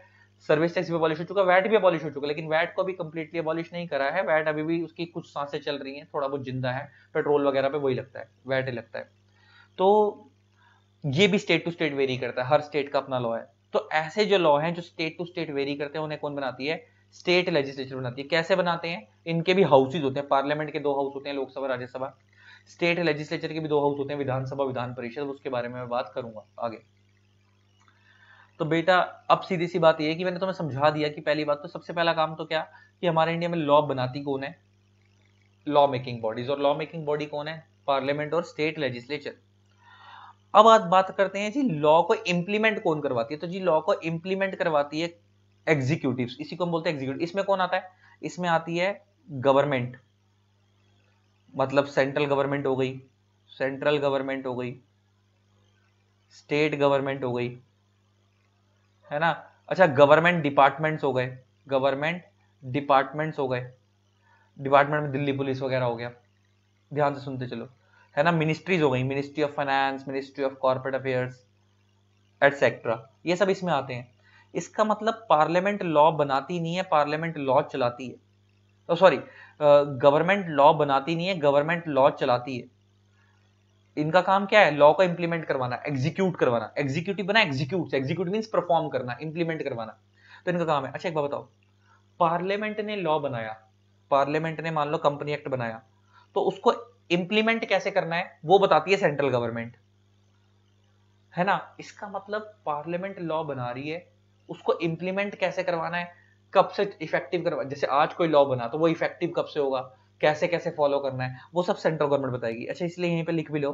सर्विस टैक्स भी अबॉलिश हो चुका है वैट भी अबॉलिश हो चुका है लेकिन वैट को भी कंप्लीटली अबॉलिश नहीं करा है वैट अभी भी उसकी कुछ सांसें चल रही हैं थोड़ा बहुत जिंदा है पेट्रोल वगैरह पे वही लगता है वैट ही लगता है तो ये भी स्टेट टू स्टेट वेरी करता है हर स्टेट का अपना लॉ है तो ऐसे जो लॉ हैं जो स्टेट टू स्टेट वेरी करते हैं उन्हें कौन बनाती है स्टेट लेजिस्लेचर बनाती है कैसे बनाते हैं इनके भी हाउसेज होते हैं पार्लियामेंट के दो हाउस होते हैं लोकसभा राज्यसभा स्टेट लेजिस्लेचर के भी दो हाउस होते हैं विधानसभा विधान परिषद उसके बारे में मैं बात करूंगा आगे तो बेटा अब सीधी सी बात यह है कि मैंने तुम्हें समझा दिया कि पहली बात तो सबसे पहला काम तो क्या कि हमारे इंडिया में लॉ बनाती कौन है लॉ मेकिंग बॉडीज और लॉ मेकिंग बॉडी कौन है पार्लियामेंट और स्टेट लेजिस्लेचर अब आज बात करते हैं जी लॉ को इंप्लीमेंट कौन करवाती है तो जी लॉ को इंप्लीमेंट करवाती है एग्जीक्यूटिव इसी को हम बोलते हैं एग्जीक्यूटिव इसमें कौन आता है इसमें आती है गवर्नमेंट मतलब सेंट्रल गवर्नमेंट हो गई सेंट्रल गवर्नमेंट हो गई स्टेट गवर्नमेंट हो गई है ना अच्छा गवर्नमेंट डिपार्टमेंट्स हो गए गवर्नमेंट डिपार्टमेंट्स हो गए डिपार्टमेंट में दिल्ली पुलिस वगैरह हो गया ध्यान से सुनते चलो है ना मिनिस्ट्रीज हो गई ministry of finance ministry of corporate affairs etcetera ये सब इसमें आते हैं इसका मतलब पार्लियामेंट लॉ बनाती नहीं है पार्लियामेंट लॉ चलाती है तो सॉरी गवर्नमेंट लॉ बनाती नहीं है गवर्नमेंट लॉ चलाती है इनका काम क्या है लॉ को इंप्लीमेंट करवाना एग्जीक्यूट करवाना एग्जीक्यूटिव बना एग्जीक्यूट एग्जीक्यूट मीन परफॉर्म करना इम्प्लीमेंट करवाना तो इनका काम है अच्छा एक बात बताओ पार्लियामेंट ने लॉ बनाया पार्लियामेंट ने मान लो कंपनी एक्ट बनाया तो उसको इंप्लीमेंट कैसे करना है वो बताती है सेंट्रल गवर्नमेंट है ना इसका मतलब पार्लियामेंट लॉ बना रही है उसको इंप्लीमेंट कैसे करवाना है कब से इफेक्टिव करवा जैसे आज कोई लॉ बना तो वो इफेक्टिव कब से होगा कैसे कैसे फॉलो करना है वो सब सेंट्रल गवर्नमेंट बताएगी अच्छा इसलिए यहीं पे लिख भी लो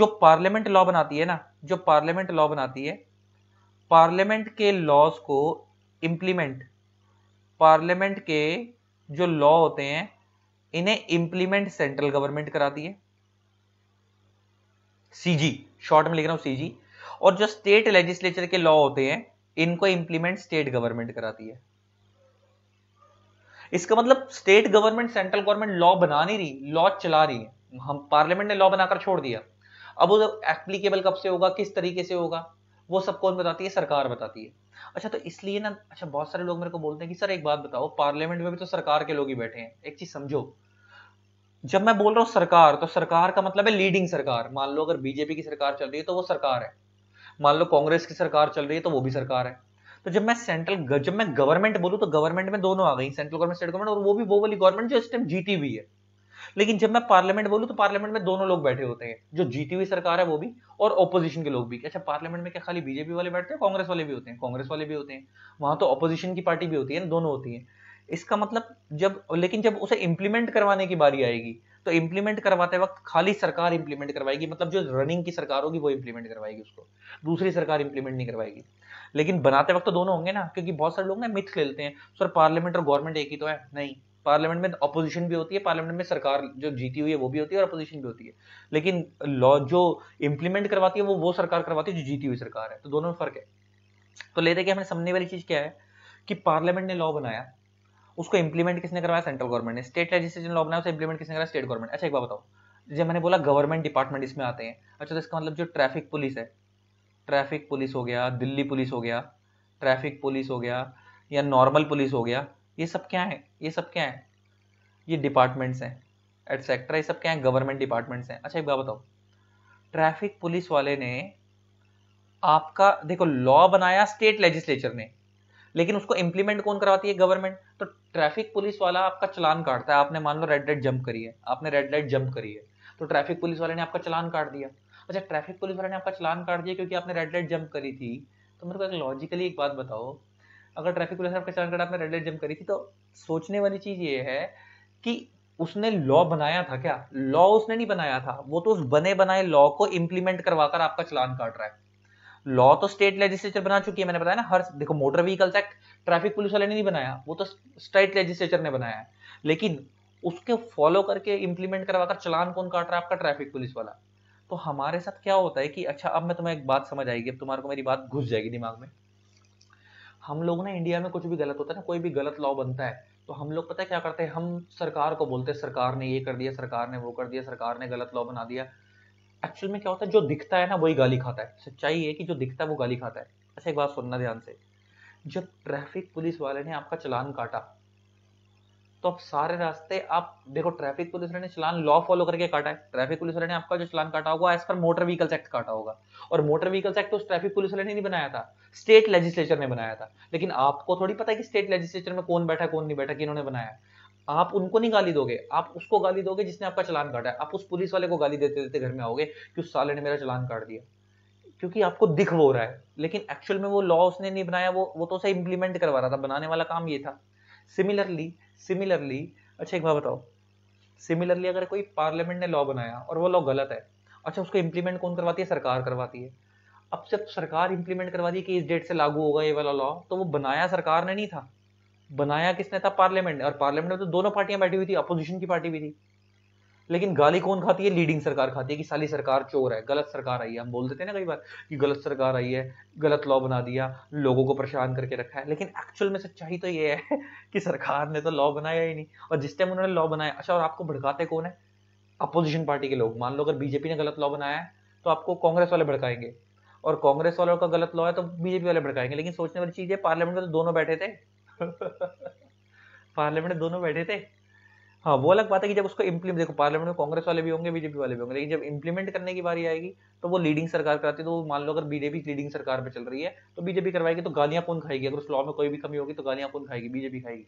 जो पार्लियामेंट लॉ बनाती है ना जो पार्लियामेंट लॉ बनाती है पार्लियामेंट के लॉज को इंप्लीमेंट पार्लियामेंट के जो लॉ होते हैं इन्हें इंप्लीमेंट सेंट्रल गवर्नमेंट कराती है सीजी शॉर्ट में लिख रहा हूं सीजी और जो स्टेट लेजिस्लेचर के लॉ होते हैं इनको इंप्लीमेंट स्टेट गवर्नमेंट कराती है इसका मतलब state government central government law बना नहीं रही लॉ चला रही है हम पार्लियामेंट ने लॉ बनाकर छोड़ दिया अब वो एप्लीकेबल कब से होगा किस तरीके से होगा वो सब कौन बताती है सरकार बताती है अच्छा तो इसलिए ना अच्छा बहुत सारे लोग मेरे को बोलते हैं कि सर एक बात बताओ पार्लियामेंट में भी तो सरकार के लोग ही बैठे हैं एक चीज समझो जब मैं बोल रहा हूँ सरकार तो सरकार का मतलब है लीडिंग सरकार मान लो अगर बीजेपी की सरकार चल रही है तो वो सरकार है मान लो कांग्रेस की सरकार चल रही है तो वो भी सरकार है तो जब मैं सेंट्रल जब मैं गवर्नमेंट बोलूँ तो गवर्नमेंट में दोनों आ गई सेंट्रल गवर्नमेंट स्टेट गवर्नमेंट और वो भी वो वाली गवर्नमेंट जो इस टाइम जीती हुई है लेकिन जब मैं पार्लियामेंट बोलूँ तो पार्लियामेंट में दोनों लोग बैठे होते हैं जो जीती हुई सरकार है वो भी और ऑपोजिशन के लोग भी अच्छा पार्लियामेंट में क्या खाली बीजेपी वाले बैठते हैं कांग्रेस वाले भी होते हैं कांग्रेस वाले भी होते हैं वहां तो ऑपोजिशन की पार्टी भी होती है दोनों होती है इसका मतलब जब लेकिन जब उसे इम्प्लीमेंट करवाने की बारी आएगी तो इम्प्लीमेंट करवाते वक्त खाली सरकार इम्प्लीमेंट करवाएगी मतलब जो रनिंग की सरकार होगी वो इम्प्लीमेंट करवाएगी उसको दूसरी सरकार इम्प्लीमेंट नहीं करवाएगी लेकिन बनाते वक्त तो दोनों होंगे ना क्योंकि बहुत सारे लोग ना मिथ खेलते हैं सर पार्लियामेंट और गवर्नमेंट एक ही तो है नहीं पार्लियामेंट में अपोजिशन भी होती है पार्लियामेंट में सरकार जो जीती हुई है वो भी होती है और अपोजिशन भी होती है लेकिन लॉ जो इम्प्लीमेंट करवाती है वो वो सरकार करवाती है जो जीती हुई सरकार है तो दोनों में फर्क है तो लेते कि हमें समझने वाली चीज़ क्या है कि पार्लियामेंट ने लॉ बनाया उसको इंप्लीमेंट किसने करवाया सेंट्रल गवर्नमेंट ने स्टेट लेजिस्लेशन लॉ बनाया उसे इंप्लीमेंट किसने कराया स्टेट गवर्नमेंट अच्छा एक बात बताओ जब मैंने बोला गवर्नमेंट डिपार्टमेंट इसमें आते हैं अच्छा तो इसका मतलब जो ट्रैफिक पुलिस है ट्रैफिक पुलिस हो गया दिल्ली पुलिस हो गया ट्रैफिक पुलिस हो गया या नॉर्मल पुलिस हो गया ये सब क्या है ये सब क्या है ये डिपार्टमेंट्स हैं एटसेट्रा ये सब क्या है गवर्नमेंट डिपार्टमेंट्स हैं अच्छा एक बात बताओ ट्रैफिक पुलिस वाले ने आपका देखो लॉ बनाया स्टेट लेजिस्लेचर ने लेकिन उसको इंप्लीमेंट कौन करवाती है गवर्नमेंट तो ट्रैफिक पुलिस वाला आपका चलान काटता है आपने मान लो रेड लाइट जंप करी है आपने रेड लाइट जंप करी है तो ट्रैफिक पुलिस वाले ने आपका चलान काट दिया अच्छा ट्रैफिक पुलिस वाले ने आपका चलान काट दिया क्योंकि आपने रेड लाइट जंप करी थी तो मेरे को एक लॉजिकली एक बात बताओ अगर ट्रैफिक पुलिस ने आपका चलान काटा आपने रेड लाइट जंप करी थी तो सोचने वाली चीज़ ये है कि उसने लॉ बनाया था क्या लॉ उसने नहीं बनाया था वो तो उस बने बनाए लॉ को इम्प्लीमेंट करवाकर आपका चलान काट रहा है लॉ तो स्टेट लेजिस्लेचर बना चुकी है मैंने बताया ना हर देखो motor vehicles act traffic police वाले ने नहीं बनाया वो तो स्टेट लेजिस्लेचर ने बनाया है लेकिन उसके फॉलो करके इंप्लीमेंट करवाकर चलान कौन काट रहा है आपका ट्रैफिक पुलिस वाला तो हमारे साथ क्या होता है कि अच्छा अब मैं तुम्हें एक बात समझ आएगी अब तुम्हारे को मेरी बात घुस जाएगी दिमाग में हम लोग ना इंडिया में कुछ भी गलत होता है ना कोई भी गलत लॉ बनता है तो हम लोग पता है क्या करते हैं हम सरकार को बोलते हैं सरकार ने ये कर दिया सरकार ने वो कर दिया सरकार ने गलत लॉ बना दिया एक्चुअल में क्या होता है जो दिखता है ना वही गाली खाता है सच्चाई है कि जो दिखता है वो गाली खाता है अच्छा एक बात सुनना ध्यान से जब ट्रैफिक पुलिस वाले ने आपका चलान काटा तो आप सारे रास्ते आप देखो ट्रैफिक पुलिस वाले ने चलान लॉ फॉलो करके काटा है ट्रैफिक पुलिस वाले ने आपका जो चलान काटा होगा as per motor vehicles act काटा होगा और मोटर व्हीकल्स एक्ट तो उस ट्रैफिक पुलिस वाले ने नहीं बनाया था स्टेट लेजिस्लेचर ने बनाया था लेकिन आपको थोड़ी पता है कि स्टेट लेजिस्लेचर में कौन बैठा कौन नहीं बैठा किन्होंने बनाया आप उनको नहीं गाली दोगे आप उसको गाली दोगे जिसने आपका चलान काटा है आप उस पुलिस वाले को गाली देते देते घर में आओगे कि उस साले ने मेरा चलान काट दिया क्योंकि आपको दिख वो रहा है लेकिन एक्चुअल में वो लॉ उसने नहीं बनाया वो वो तो उसे इम्प्लीमेंट करवा रहा था बनाने वाला काम ये था सिमिलरली सिमिलरली अच्छा एक बात बताओ सिमिलरली अगर कोई पार्लियामेंट ने लॉ बनाया और वो लॉ गलत है अच्छा उसको इम्प्लीमेंट कौन करवाती है सरकार करवाती है अब जब सरकार इम्प्लीमेंट करवाती है कि इस डेट से लागू होगा ये वाला लॉ तो वो बनाया सरकार ने नहीं था बनाया किसने था पार्लियामेंट ने और पार्लियामेंट में तो दोनों पार्टियां बैठी हुई थी अपोजिशन की पार्टी भी थी लेकिन गाली कौन खाती है लीडिंग सरकार खाती है कि साली सरकार चोर है गलत सरकार आई है हम बोल देते हैं ना कई बार कि गलत सरकार आई है गलत लॉ बना दिया लोगों को परेशान करके रखा है लेकिन एक्चुअल में सच्चाई तो ये है कि सरकार ने तो लॉ बनाया ही नहीं और जिस टाइम उन्होंने लॉ बनाया अच्छा और आपको भड़काते कौन है अपोजिशन पार्टी के लोग मान लो अगर बीजेपी ने गलत लॉ बनाया है तो आपको कांग्रेस वाले भड़काएंगे और कांग्रेस वालों का गलत लॉ है तो बीजेपी वाले भड़काएंगे लेकिन सोचने वाली चीज़ है पार्लियामेंट में तो दोनों बैठे थे पार्लियामेंट में दोनों बैठे थे हाँ वो अलग बात है कि जब उसको इम्प्लीमेंट देखो पार्लियामेंट में कांग्रेस वाले भी होंगे बीजेपी वाले भी होंगे लेकिन जब इम्प्लीमेंट करने की बारी आएगी तो वो लीडिंग सरकार कराती है तो मान लो अगर बीजेपी लीडिंग सरकार पे चल रही है तो बीजेपी करवाएगी तो गालियां कौन खाएगी अगर उस लॉ में कोई भी कमी होगी तो गालियां कौन खाएगी बीजेपी खाएगी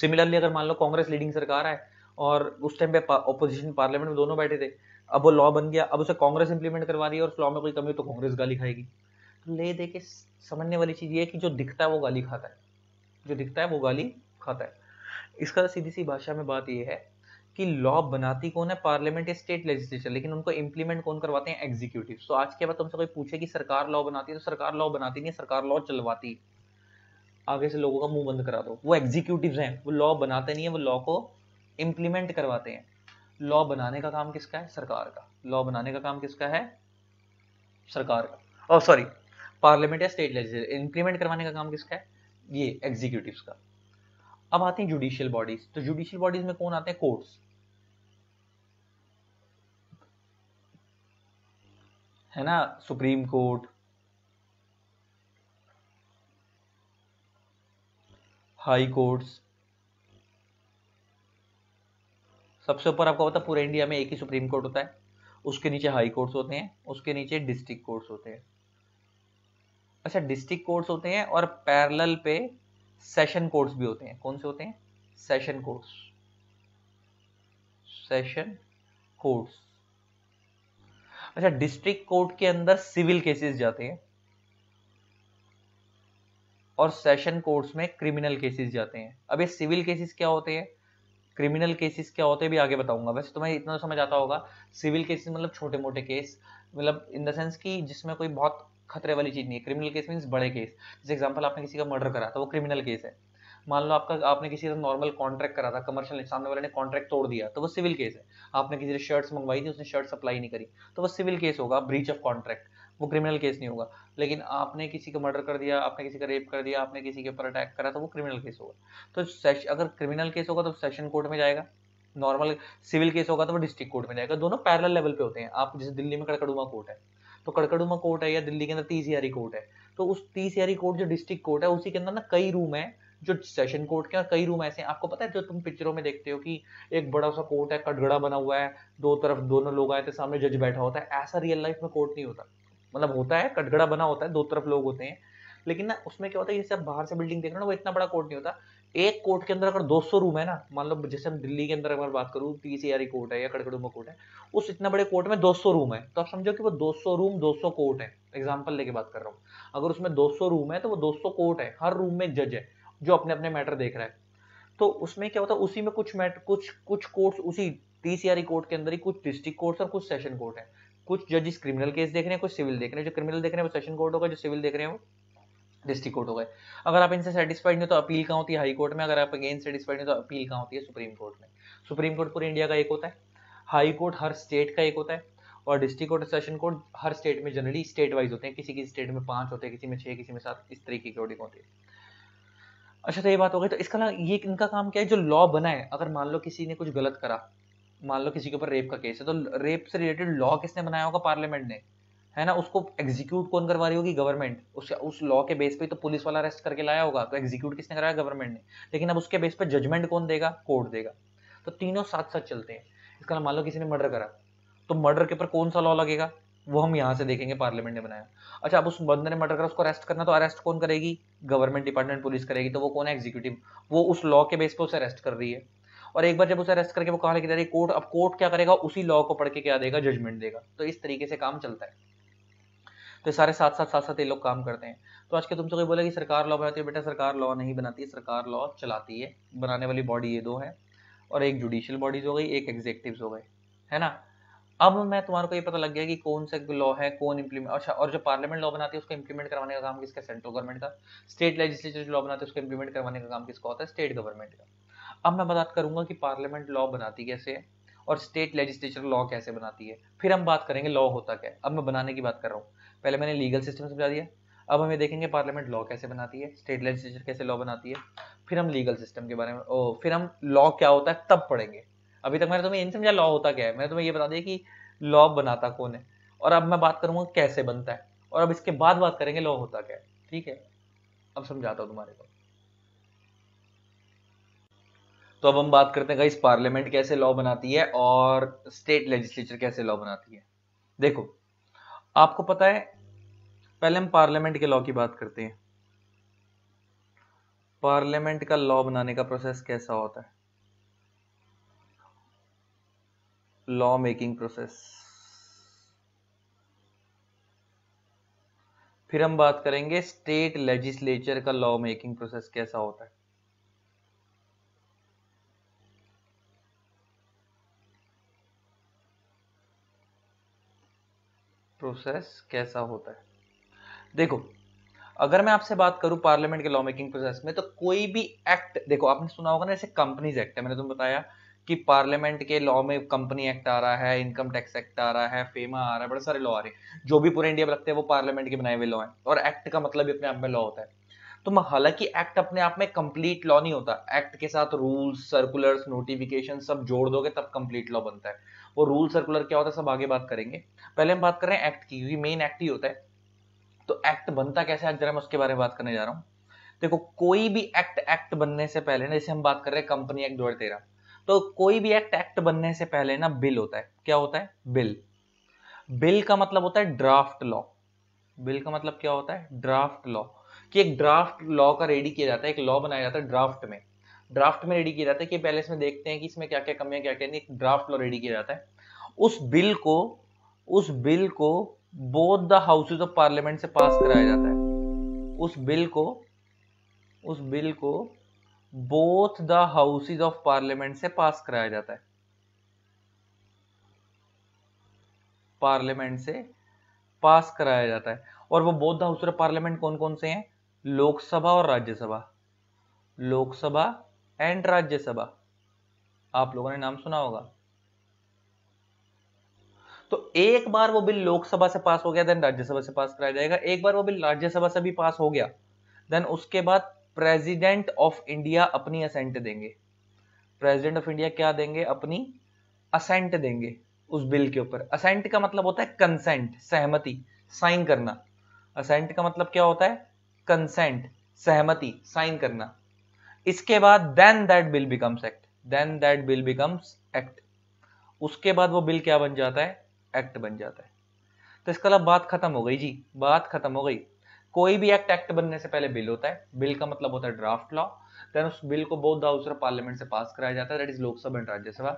सिमिलरली अगर मान लो कांग्रेस लीडिंग सरकार है और उस टाइम पे अपोजिशन पार्लियामेंट में दोनों बैठे थे अब वो लॉ बन गया अब उसे कांग्रेस इंप्लीमेंट करवा रही है और उस लॉ में कोई कमी हो तो कांग्रेस गाली खाएगी तो ले दे के समझने वाली चीज़ ये है कि जो दिखता है वो गाली खाता है जो दिखता है वो गाली खाता है इसका सीधी सी भाषा में बात यह है कि लॉ बनाती कौन है पार्लियामेंट या स्टेट लेजिस्लेचर लेकिन उनको इंप्लीमेंट कौन करवाते हैं एग्जीक्यूटिव तो आज के बाद तुमसे कोई पूछे कि सरकार लॉ बनाती है तो सरकार लॉ बनाती नहीं सरकार लॉ चलवाती आगे से लोगों का मुंह बंद करा दो वो एग्जीक्यूटिव हैं वो लॉ बनाते नहीं है वो लॉ को इम्प्लीमेंट करवाते हैं लॉ बनाने का काम किसका है सरकार का लॉ बनाने का काम किसका है सरकार का और सॉरी पार्लियामेंट या स्टेट लेजिस्लेचर इंप्लीमेंट करवाने का काम किसका है ये एग्जीक्यूटिव का अब आते हैं जुडिशियल बॉडीज तो जुडिशियल बॉडीज में कौन आते हैं कोर्ट्स है ना सुप्रीम कोर्ट हाई कोर्ट्स सबसे ऊपर आपको पता पूरे इंडिया में एक ही सुप्रीम कोर्ट होता है उसके नीचे हाई कोर्ट्स होते हैं उसके नीचे डिस्ट्रिक्ट कोर्ट्स होते हैं अच्छा डिस्ट्रिक्ट कोर्ट्स होते हैं और पैरेलल पे सेशन कोर्ट्स भी होते हैं कौन से होते हैं सेशन कोर्ट्स सेशन कोर्ट्स अच्छा डिस्ट्रिक्ट कोर्ट के अंदर सिविल केसेस जाते हैं और सेशन कोर्ट्स में क्रिमिनल केसेस जाते हैं अब ये सिविल केसेस क्या होते हैं क्रिमिनल केसेस क्या होते हैं भी आगे बताऊंगा वैसे तुम्हें इतना तो समझ आता होगा सिविल केसेस मतलब छोटे मोटे केस मतलब इन द सेंस कि जिसमें कोई बहुत खतरे वाली चीज़ नहीं है क्रिमिनल केस मीन्स बड़े केस जैसे एग्जाम्पल आपने किसी का मर्डर करा था तो वो क्रिमिनल केस है मान लो आपका आपने किसी का नॉर्मल कॉन्ट्रैक्ट करा था कमर्शियल सामने वाले ने कॉन्ट्रैक्ट तोड़ दिया तो वो सिविल केस है आपने किसी ने शर्ट्स मंगवाई थी उसने शर्ट सप्लाई नहीं करी तो वो सिविल केस होगा ब्रीच ऑफ कॉन्ट्रैक्ट वो क्रिमिनल केस नहीं होगा लेकिन आपने किसी का मर्डर कर दिया आपने किसी का रेप कर दिया आपने किसी के ऊपर अटैक करा तो वो क्रिमिनल केस होगा तो अगर क्रिमिनल केस होगा तो सेशन कोर्ट में जाएगा नॉर्मल सिविल केस होगा तो वो डिस्ट्रिक्ट कोर्ट में जाएगा दोनों पैरेलल लेवल पे होते हैं आप जैसे दिल्ली में कड़कड़ुआ कोर्ट है तो कड़कड़ुमा कोर्ट है या दिल्ली के अंदर तीस तीसियारी कोर्ट है तो उस तीस तीसियारी कोर्ट जो डिस्ट्रिक्ट कोर्ट है उसी के अंदर ना कई रूम है जो सेशन कोर्ट के कई रूम ऐसे हैं आपको पता है जो तुम पिक्चरों में देखते हो कि एक बड़ा सा कोर्ट है कटघड़ा बना हुआ है दो तरफ दोनों लोग आए थे सामने जज बैठा होता है ऐसा रियल लाइफ में कोर्ट नहीं होता मतलब होता है कटघड़ा बना होता है दो तरफ लोग होते हैं लेकिन ना उसमें क्या होता है ये सब बाहर से बिल्डिंग देख रहे हो ना वो इतना बड़ा कोर्ट नहीं होता एक कोर्ट के अंदर अगर 200 रूम है ना मान लो जैसे हम दिल्ली के अंदर अगर बात करूँ तीस e कोर्ट है या कड़कड़ुमा कोर्ट है उस इतना बड़े कोर्ट में 200 रूम है तो आप समझो कि वो 200 रूम 200 कोर्ट है एग्जाम्पल लेके बात कर रहा हूँ अगर उसमें 200 रूम है तो वो 200 कोर्ट है हर रूम में जज है जो अपने अपने मैटर देख रहा है तो उसमें क्या होता है उसी में कुछ मैटर कुछ कुछ कोर्ट उसी तीस यारी e कोर्ट के अंदर ही कुछ डिस्ट्रिक्ट कोर्ट्स और कुछ सेशन कोर्ट है कुछ जजिस क्रिमिनल केस देख रहे हैं कुछ सिविल देख रहे हैं जो क्रिमिनल देख रहे हैं वो सेशन कोर्ट होगा जो सिविल देख रहे हैं वो डिस्ट्रिक्ट कोर्ट हो गए अगर आप इनसे सेटिस्फाइड नहीं हो तो अपील कहाँ होती है हाई कोर्ट में अगर आप अगेन सेटिस्फाइड नहीं तो अपील कहाँ होती है सुप्रीम कोर्ट में सुप्रीम कोर्ट पूरे इंडिया का एक होता है हाई कोर्ट हर स्टेट का एक होता है और डिस्ट्रिक्ट कोर्ट सेशन कोर्ट हर स्टेट में जनरली स्टेट वाइज होते हैं किसी किसी स्टेट में पाँच होते हैं किसी में छः किसी में सात इस तरीके की होती है अच्छा तो ये बात हो गई तो इसका ना ये इनका काम क्या है जो लॉ बना है अगर मान लो किसी ने कुछ गलत करा मान लो किसी के ऊपर रेप का केस है तो रेप से रिलेटेड लॉ किसने बनाया होगा पार्लियामेंट ने है ना उसको एग्जीक्यूट कौन करवा रही होगी गवर्नमेंट उस उस लॉ के बेस पे तो पुलिस वाला अरेस्ट करके लाया होगा तो एग्जीक्यूट किसने कराया गवर्नमेंट ने लेकिन अब उसके बेस पे जजमेंट कौन देगा कोर्ट देगा तो तीनों साथ साथ चलते हैं इसका मान लो किसी ने मर्डर करा तो मर्डर के ऊपर कौन सा लॉ लगेगा वो हम यहाँ से देखेंगे पार्लियामेंट ने बनाया अच्छा अब उस बंदे ने मर्डर करा उसको अरेस्ट करना तो अरेस्ट कौन करेगी गवर्नमेंट डिपार्टमेंट पुलिस करेगी तो वो कौन है एग्जीक्यूटिव वो उस लॉ के बेस पर उसे अरेस्ट कर रही है और एक बार जब उसे अरेस्ट करके वो कहा लेके जा रही कोर्ट अब कोर्ट क्या करेगा उसी लॉ को पढ़ के क्या देगा जजमेंट देगा तो इस तरीके से काम चलता है तो सारे साथ साथ साथ साथ ये लोग काम करते हैं तो आज के तुमसे कोई बोला कि सरकार लॉ बनाती है बेटा सरकार लॉ नहीं बनाती सरकार लॉ चलाती है बनाने वाली बॉडी ये दो है और एक जुडिशियल बॉडीज हो गई एक एग्जीक्यूटिव हो गए है ना अब मैं तुम्हारे को ये पता लग गया कि कौन सा लॉ है कौन इम्प्लीमेंट अच्छा और जो पार्लियामेंट लॉ बनाती है उसको इम्प्लीमेंट करवाने का काम किसका सेंट्रल गवर्नमेंट का स्टेट लेजिस्लेचर जो लॉ बनाती है उसको इम्प्लीमेंट करवाने का काम किसका होता है स्टेट गवर्नमेंट का अब मैं बात करूंगा कि पार्लियामेंट लॉ बनाती कैसे है और स्टेट लेजिस्लेचर लॉ कैसे बनाती है फिर हम बात करेंगे लॉ होता क्या है अब मैं बनाने की बात कर रहा हूँ पहले मैंने लीगल सिस्टम समझा दिया अब हमें देखेंगे पार्लियामेंट लॉ कैसे बनाती है स्टेट लेजिस्लेचर कैसे लॉ बनाती है फिर हम लीगल सिस्टम के बारे में ओ फिर हम लॉ क्या होता है तब पढ़ेंगे अभी तक मैंने तुम्हें ये समझा लॉ होता क्या है मैंने तुम्हें ये बता दिया कि लॉ बनाता कौन है और अब मैं बात करूंगा कैसे बनता है और अब इसके बाद बात करेंगे लॉ होता क्या है ठीक है अब समझाता हूँ तुम्हारे को तो अब हम बात करते हैं इस पार्लियामेंट कैसे लॉ बनाती है और स्टेट लेजिस्लेचर कैसे लॉ बनाती है देखो आपको पता है पहले हम पार्लियामेंट के लॉ की बात करते हैं पार्लियामेंट का लॉ बनाने का प्रोसेस कैसा होता है लॉ मेकिंग प्रोसेस फिर हम बात करेंगे स्टेट लेजिस्लेचर का लॉ मेकिंग प्रोसेस कैसा होता है प्रोसेस कैसा होता है देखो अगर मैं आपसे बात करूं पार्लियामेंट के लॉ मेकिंग प्रोसेस में तो कोई भी एक्ट देखो आपने सुना होगा ना जैसे कंपनीज एक्ट है मैंने तुम्हें बताया कि पार्लियामेंट के लॉ में कंपनी एक्ट आ रहा है इनकम टैक्स एक्ट आ रहा है फेमा आ रहा है बड़े सारे लॉ आ रहे हैं जो भी पूरे इंडिया में लगते हैं वो पार्लियामेंट के बनाए हुए लॉ है और एक्ट का मतलब भी अपने आप में लॉ होता है तो हालांकि एक्ट अपने आप में कंप्लीट लॉ नहीं होता एक्ट के साथ रूल्स सर्कुलर्स नोटिफिकेशन सब जोड़ दोगे तब कंप्लीट लॉ बनता है वो रूल सर्कुलर क्या होता है सब आगे बात करेंगे पहले हम बात कर रहे हैं एक्ट की क्योंकि मेन एक्ट ही होता है तो एक्ट बनता कैसे आज जरा मैं उसके बारे में बात करने जा रहा हूँ देखो कोई भी एक्ट एक्ट बनने से पहले ना जैसे हम बात कर रहे हैं कंपनी एक्ट दो तेरह तो कोई भी एक्ट एक्ट बनने से पहले ना बिल होता है क्या होता है बिल बिल का मतलब होता है ड्राफ्ट लॉ बिल का मतलब क्या होता है ड्राफ्ट लॉ कि एक ड्राफ्ट लॉ का रेडी किया जाता है एक लॉ बनाया जाता है ड्राफ्ट में ड्राफ्ट में रेडी किया जाता है कि पहले इसमें देखते हैं कि इसमें क्या क्या कमियां क्या क्या नहीं ड्राफ्ट लॉ रेडी किया जाता है उस बिल को उस बिल को both the houses of parliament से पास कराया जाता है उस बिल को उस बिल को both the houses of parliament से पास कराया जाता है पार्लियामेंट से पास कराया जाता है और वो बोध हाउस ऑफ पार्लियामेंट कौन कौन से हैं लोकसभा और राज्यसभा लोकसभा एंड राज्यसभा आप लोगों ने नाम सुना होगा तो एक बार वो बिल लोकसभा से पास हो गया देन राज्यसभा से पास कराया जाएगा एक बार वो बिल राज्यसभा से भी पास हो गया देन उसके बाद प्रेसिडेंट ऑफ इंडिया अपनी असेंट देंगे प्रेसिडेंट ऑफ इंडिया क्या देंगे अपनी असेंट देंगे उस बिल के ऊपर असेंट का मतलब होता है कंसेंट सहमति साइन करना असेंट का मतलब क्या होता है कंसेंट सहमति साइन करना इसके बाद then that bill becomes act then that bill becomes act उसके बाद वो बिल क्या बन जाता है एक्ट बन जाता है तो इसका मतलब बात खत्म हो गई जी बात खत्म हो गई कोई भी एक्ट एक्ट बनने से पहले बिल होता है बिल का मतलब होता है ड्राफ्ट लॉ देन उस बिल को बोथ हाउस ऑफ पार्लियामेंट से पास कराया जाता है that is Lok Sabha and Rajya Sabha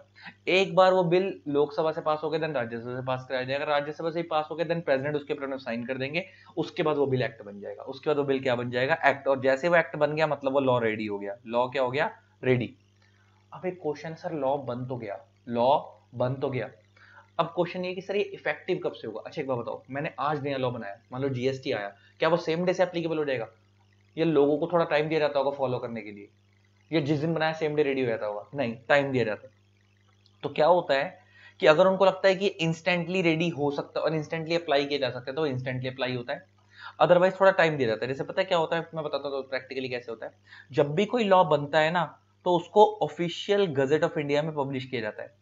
एक बार वो बिल लोकसभा से पास हो गया देन राज्यसभा से पास कराया जाएगा राज्यसभा से ही पास हो गया देन प्रेसिडेंट उसके ऊपर साइन कर देंगे उसके बाद वो बिल एक्ट बन जाएगा उसके बाद वो बिल क्या बन जाएगा एक्ट और जैसे वो एक्ट बन गया मतलब वो लॉ रेडी हो गया लॉ क्या हो गया रेडी अब एक क्वेश्चन सर लॉ बन तो गया लॉ बन तो गया अब क्वेश्चन ये कि सर ये इफेक्टिव कब से होगा अच्छा एक बार बताओ मैंने आज नया लॉ बनाया मान लो जीएसटी आया क्या वो सेम डे से एप्लीकेबल हो जाएगा या लोगों को थोड़ा टाइम दिया जाता होगा फॉलो करने के लिए या जिस दिन बनाया सेम डे रेडी हो जाता होगा नहीं टाइम दिया जाता है तो क्या होता है कि अगर उनको लगता है कि इंस्टेंटली रेडी हो सकता है और इंस्टेंटली अप्लाई किया जा सकता है तो इंस्टेंटली अप्लाई होता है अदरवाइज थोड़ा टाइम दिया जाता है जैसे पता है क्या होता है मैं बताता हूँ प्रैक्टिकली तो कैसे होता है जब भी कोई लॉ बनता है ना तो उसको ऑफिशियल गजेट ऑफ इंडिया में पब्लिश किया जाता है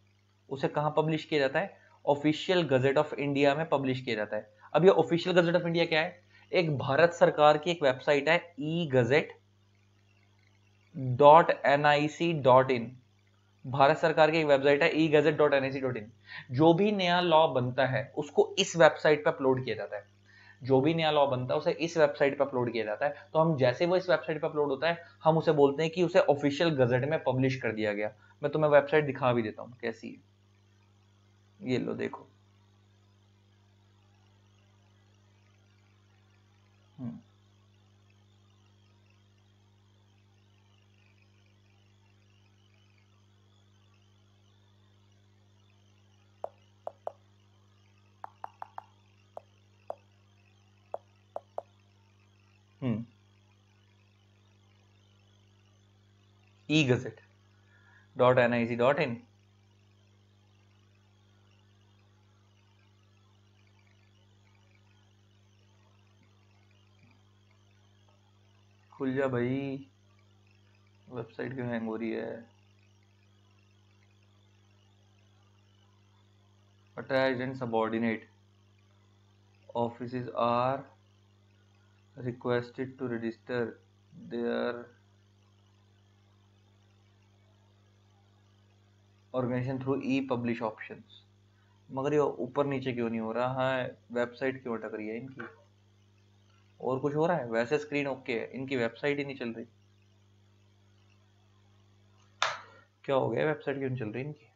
उसे कहाँ पब्लिश किया जाता है ऑफिशियल गजेट ऑफ इंडिया में पब्लिश किया जाता है अब ये ऑफिशियल गजेट ऑफ इंडिया क्या है एक भारत सरकार की एक वेबसाइट है e gazette dot N I C dot in Bharat सरकार की एक वेबसाइट है e gazette dot N I C dot in जो भी नया लॉ बनता है उसको इस वेबसाइट पर अपलोड किया जाता है जो भी नया लॉ बनता है उसे इस वेबसाइट पर अपलोड किया जाता है तो हम जैसे वो इस वेबसाइट पर अपलोड होता है हम उसे बोलते हैं कि उसे ऑफिशियल गजेट में पब्लिश कर दिया गया मैं तुम्हें वेबसाइट दिखा भी देता हूँ कैसी है ये लो देखो e gazette dot N I C dot in खुल जा भाई वेबसाइट क्यों हैंग हो रही है attach and subordinate office are requested to register their organisation through e publish options मगर ये ऊपर नीचे क्यों नहीं हो रहा है हाँ, वेबसाइट क्यों अटक रही है इनकी और कुछ हो रहा है वैसे स्क्रीन ओके है इनकी वेबसाइट ही नहीं चल रही क्या हो गया वेबसाइट क्यों नहीं चल रही इनकी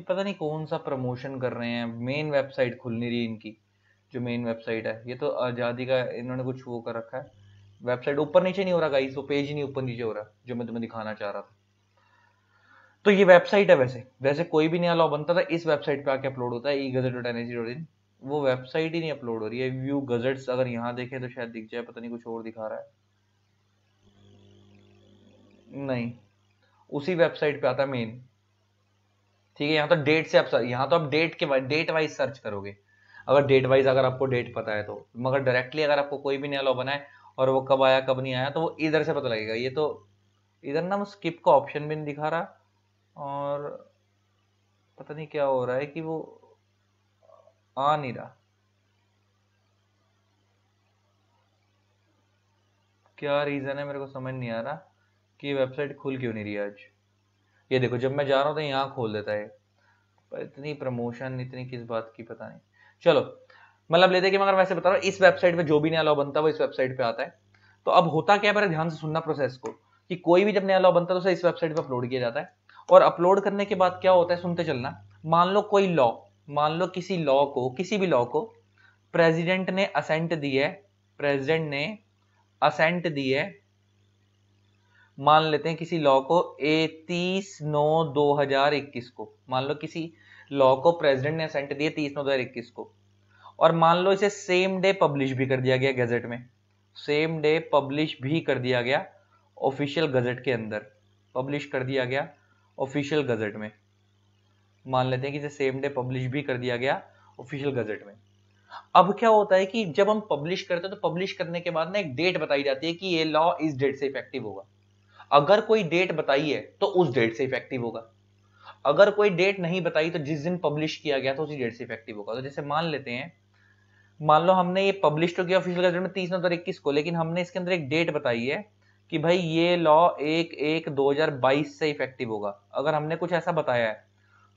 ये पता नहीं कौन सा प्रमोशन कर रहे हैं मेन वेबसाइट खुल नहीं रही इनकी जो मेन वेबसाइट है ये तो आज़ादी का इन्होंने कुछ वो कर रखा है वेबसाइट ऊपर नीचे नहीं हो रहा गाइस वो पेज नहीं ऊपर नीचे हो रहा जो मैं तुम्हें दिखाना चाह रहा था तो ये वेबसाइट है वैसे वैसे कोई भी नया लॉ बनता था इस वेबसाइट पे आके अपलोड होता है e gazette dot N AC dot in वो वेबसाइट ही नहीं अपलोड हो रही है व्यू गजट्स अगर यहाँ देखे तो शायद दिख जाए पता नहीं कुछ और दिखा रहा है नहीं उसी वेबसाइट पे आता मेन ठीक है यहाँ तो डेट से आप यहाँ तो आप डेट के डेट वाइज सर्च करोगे अगर डेट वाइज अगर आपको डेट पता है तो मगर डायरेक्टली अगर आपको कोई भी नया लॉ बनाए और वो कब आया कब नहीं आया तो वो इधर से पता लगेगा ये तो इधर ना स्किप का ऑप्शन भी नहीं दिखा रहा और पता नहीं क्या हो रहा है कि वो आ नहीं रहा क्या रीज़न है मेरे को समझ नहीं आ रहा कि वेबसाइट खुल क्यों नहीं रही आज ये देखो जब मैं जा रहा हूँ तो यहाँ खोल देता है पर इतनी प्रमोशन इतनी किस बात की पता नहीं चलो मतलब लेते कि मगर वैसे बता रहा हूँ इस वेबसाइट पे जो भी नया लॉ बनता है वो इस वेबसाइट पे आता है तो अब होता क्या है ध्यान से सुनना प्रोसेस को कि कोई भी जब नया लॉ बनता है तो उसे इस वेबसाइट पे अपलोड किया जाता है और अपलोड करने के बाद क्या होता है सुनते चलना मान लो कोई लॉ मान लो किसी लॉ को किसी भी लॉ को प्रेजिडेंट ने असेंट दी है प्रेजिडेंट ने असेंट दी है मान लेते हैं किसी लॉ को ए तीस नौ दो हजार इक्कीस को मान लो किसी लॉ को प्रेसिडेंट ने असेंट दिया तीस नौ दो हजार इक्कीस को और मान लो इसे सेम डे पब्लिश भी कर दिया गया गजट में सेम डे पब्लिश भी कर दिया गया ऑफिशियल गजट के अंदर पब्लिश कर दिया गया ऑफिशियल गजट में मान लेते हैं कि इसे सेम डे पब्लिश भी कर दिया गया ऑफिशियल गजट में अब क्या होता है कि जब हम पब्लिश करते हैं तो पब्लिश करने के बाद ना एक डेट बताई जाती है कि ये लॉ इस डेट से इफेक्टिव होगा अगर कोई डेट बताई है तो उस डेट से इफेक्टिव होगा अगर कोई डेट नहीं बताई तो जिस दिन पब्लिश किया गया तो उसी डेट से इफेक्टिव होगा तो जैसे मान लेते हैं मान लो हमने ये पब्लिश तो किया ऑफिशियल गजट में तीस नवंबर इक्कीस को लेकिन हमने इसके अंदर एक डेट बताई है कि भाई ये लॉ एक एक दो हजार बाईस से इफेक्टिव होगा अगर हमने कुछ ऐसा बताया है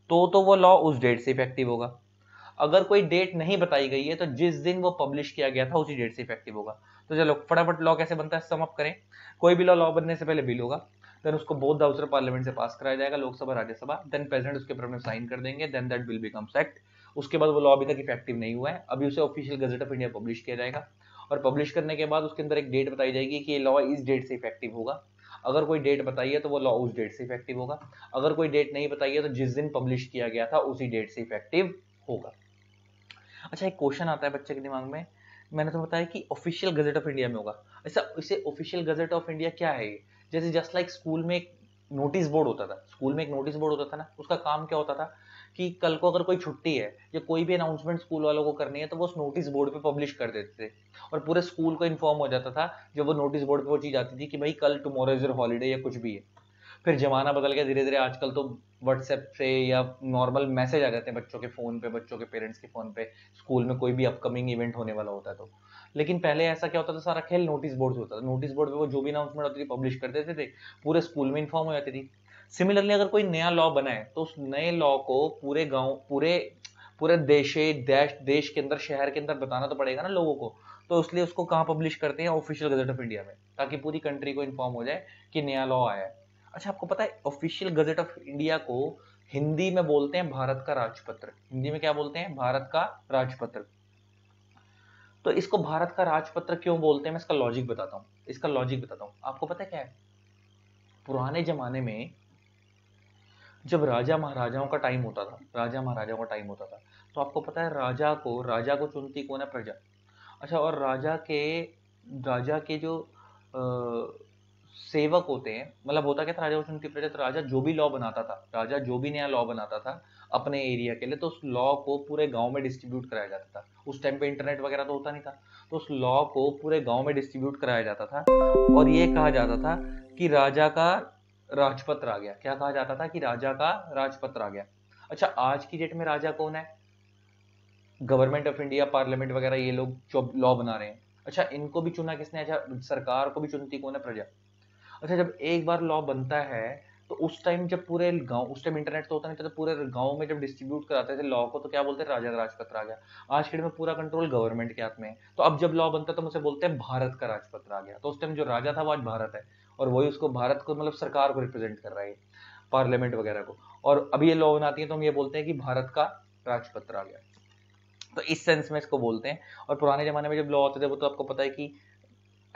तो तो वो लॉ उस डेट से इफेक्टिव होगा अगर कोई डेट नहीं बताई गई है तो जिस दिन वो पब्लिश किया गया था उसी डेट से इफेक्टिव होगा तो चलो फटाफट लॉ कैसे बनता है समअप करें कोई भी लॉ लॉ बनने से पहले बिल होगा देन उसको बोथ हाउस ऑफ पार्लियामेंट से पास कराया जाएगा लोकसभा राज्यसभा देन प्रेसिडेंट उसके ऊपर साइन कर देंगे then that bill become act उसके बाद वो लॉ अभी तक इफेक्टिव नहीं हुआ है अभी उसे official gazette of India publish किया जाएगा और पब्लिश करने के बाद उसके अंदर एक डेट बताई जाएगी कि ये लॉ इस डेट से इफेक्टिव होगा अगर कोई डेट बताइए तो वो लॉ उस डेट से इफेक्टिव होगा अगर कोई डेट नहीं बताइए तो जिस दिन पब्लिश किया गया था उसी डेट से इफेक्टिव होगा अच्छा एक क्वेश्चन आता है बच्चे के दिमाग में मैंने तो बताया कि ऑफिशियल गजेट ऑफ इंडिया में होगा ऐसा इसे ऑफिशियल गजेट ऑफ इंडिया क्या है जैसे जस्ट लाइक स्कूल में एक नोटिस बोर्ड होता था स्कूल में एक नोटिस बोर्ड होता था ना उसका काम क्या होता था कि कल को अगर कोई छुट्टी है या कोई भी अनाउंसमेंट स्कूल वालों को करनी है तो वो उस नोटिस बोर्ड पे पब्लिश कर देते थे और पूरे स्कूल को इन्फॉर्म हो जाता था जब वो नोटिस बोर्ड पे वो चीज़ आती थी कि भाई कल टुमारो इज योर हॉलीडे या कुछ भी है फिर ज़माना बदल गया धीरे धीरे आजकल तो व्हाट्सएप से या नॉर्मल मैसेज आ जाते हैं बच्चों के फ़ोन पे बच्चों के पेरेंट्स के फ़ोन पे स्कूल में कोई भी अपकमिंग इवेंट होने वाला होता है तो लेकिन पहले ऐसा क्या होता था सारा खेल नोटिस बोर्ड होता था नोटिस बोर्ड पे वो जो भी अनाउंसमेंट होती थी पब्लिश कर देते थे पूरे स्कूल में इन्फॉर्म हो जाती थी सिमिलरली अगर कोई नया लॉ बनाए तो उस नए लॉ को पूरे गाँव पूरे पूरे देशे देश देश के अंदर शहर के अंदर बताना तो पड़ेगा ना लोगों को तो इसलिए उसको कहाँ पब्लिश करते हैं ऑफिशियल गजट ऑफ इंडिया में ताकि पूरी कंट्री को इन्फॉर्म हो जाए कि नया लॉ आया है अच्छा आपको पता है ऑफिशियल गजेट ऑफ इंडिया को हिंदी में बोलते हैं भारत का राजपत्र हिंदी में क्या बोलते हैं भारत का राजपत्र तो इसको भारत का राजपत्र क्यों बोलते हैं मैं इसका लॉजिक बताता हूँ इसका लॉजिक बताता हूँ आपको पता है क्या है पुराने जमाने में जब राजा महाराजाओं का टाइम होता था राजा महाराजाओं का टाइम होता था तो आपको पता है राजा को राजा को चुनती कौन है प्रजा अच्छा और राजा के राजा के जो सेवक होते हैं मतलब होता क्या था राजा भूषण त्रिपुरा तो राजा जो भी लॉ बनाता था राजा जो भी नया लॉ बनाता था अपने एरिया के लिए तो उस लॉ को पूरे गांव में डिस्ट्रीब्यूट कराया जाता था उस टाइम पे इंटरनेट वगैरह तो होता नहीं था तो उस लॉ को पूरे गांव में डिस्ट्रीब्यूट कराया जाता था और ये कहा जाता था कि राजा का राजपत्र आ गया क्या कहा जाता था कि राजा का राजपत्र आ गया अच्छा आज की डेट में राजा कौन है गवर्नमेंट ऑफ इंडिया पार्लियामेंट वगैरह ये लोग जो लॉ बना रहे हैं अच्छा इनको भी चुना किसने अच्छा सरकार को भी चुनती कौन है प्रजा अच्छा जब एक बार लॉ बनता है तो उस टाइम जब पूरे गांव उस टाइम इंटरनेट तो होता नहीं था तो पूरे गांव में जब डिस्ट्रीब्यूट कराते थे लॉ को तो क्या बोलते राजा का राजपत्र आ गया आज के डेट में पूरा कंट्रोल गवर्नमेंट के हाथ में है तो अब जब लॉ बनता है तो मुझे बोलते हैं भारत का राजपत्र आ गया तो उस टाइम जो राजा था वो आज भारत है और वही उसको भारत को मतलब सरकार को रिप्रेजेंट कर रहा है पार्लियामेंट वगैरह को और अभी ये लॉ बनाती है तो हम ये बोलते हैं कि भारत का राजपत्र आ गया तो इस सेंस में इसको बोलते हैं और पुराने जमाने में जब लॉ होते थे वो तो आपको पता है कि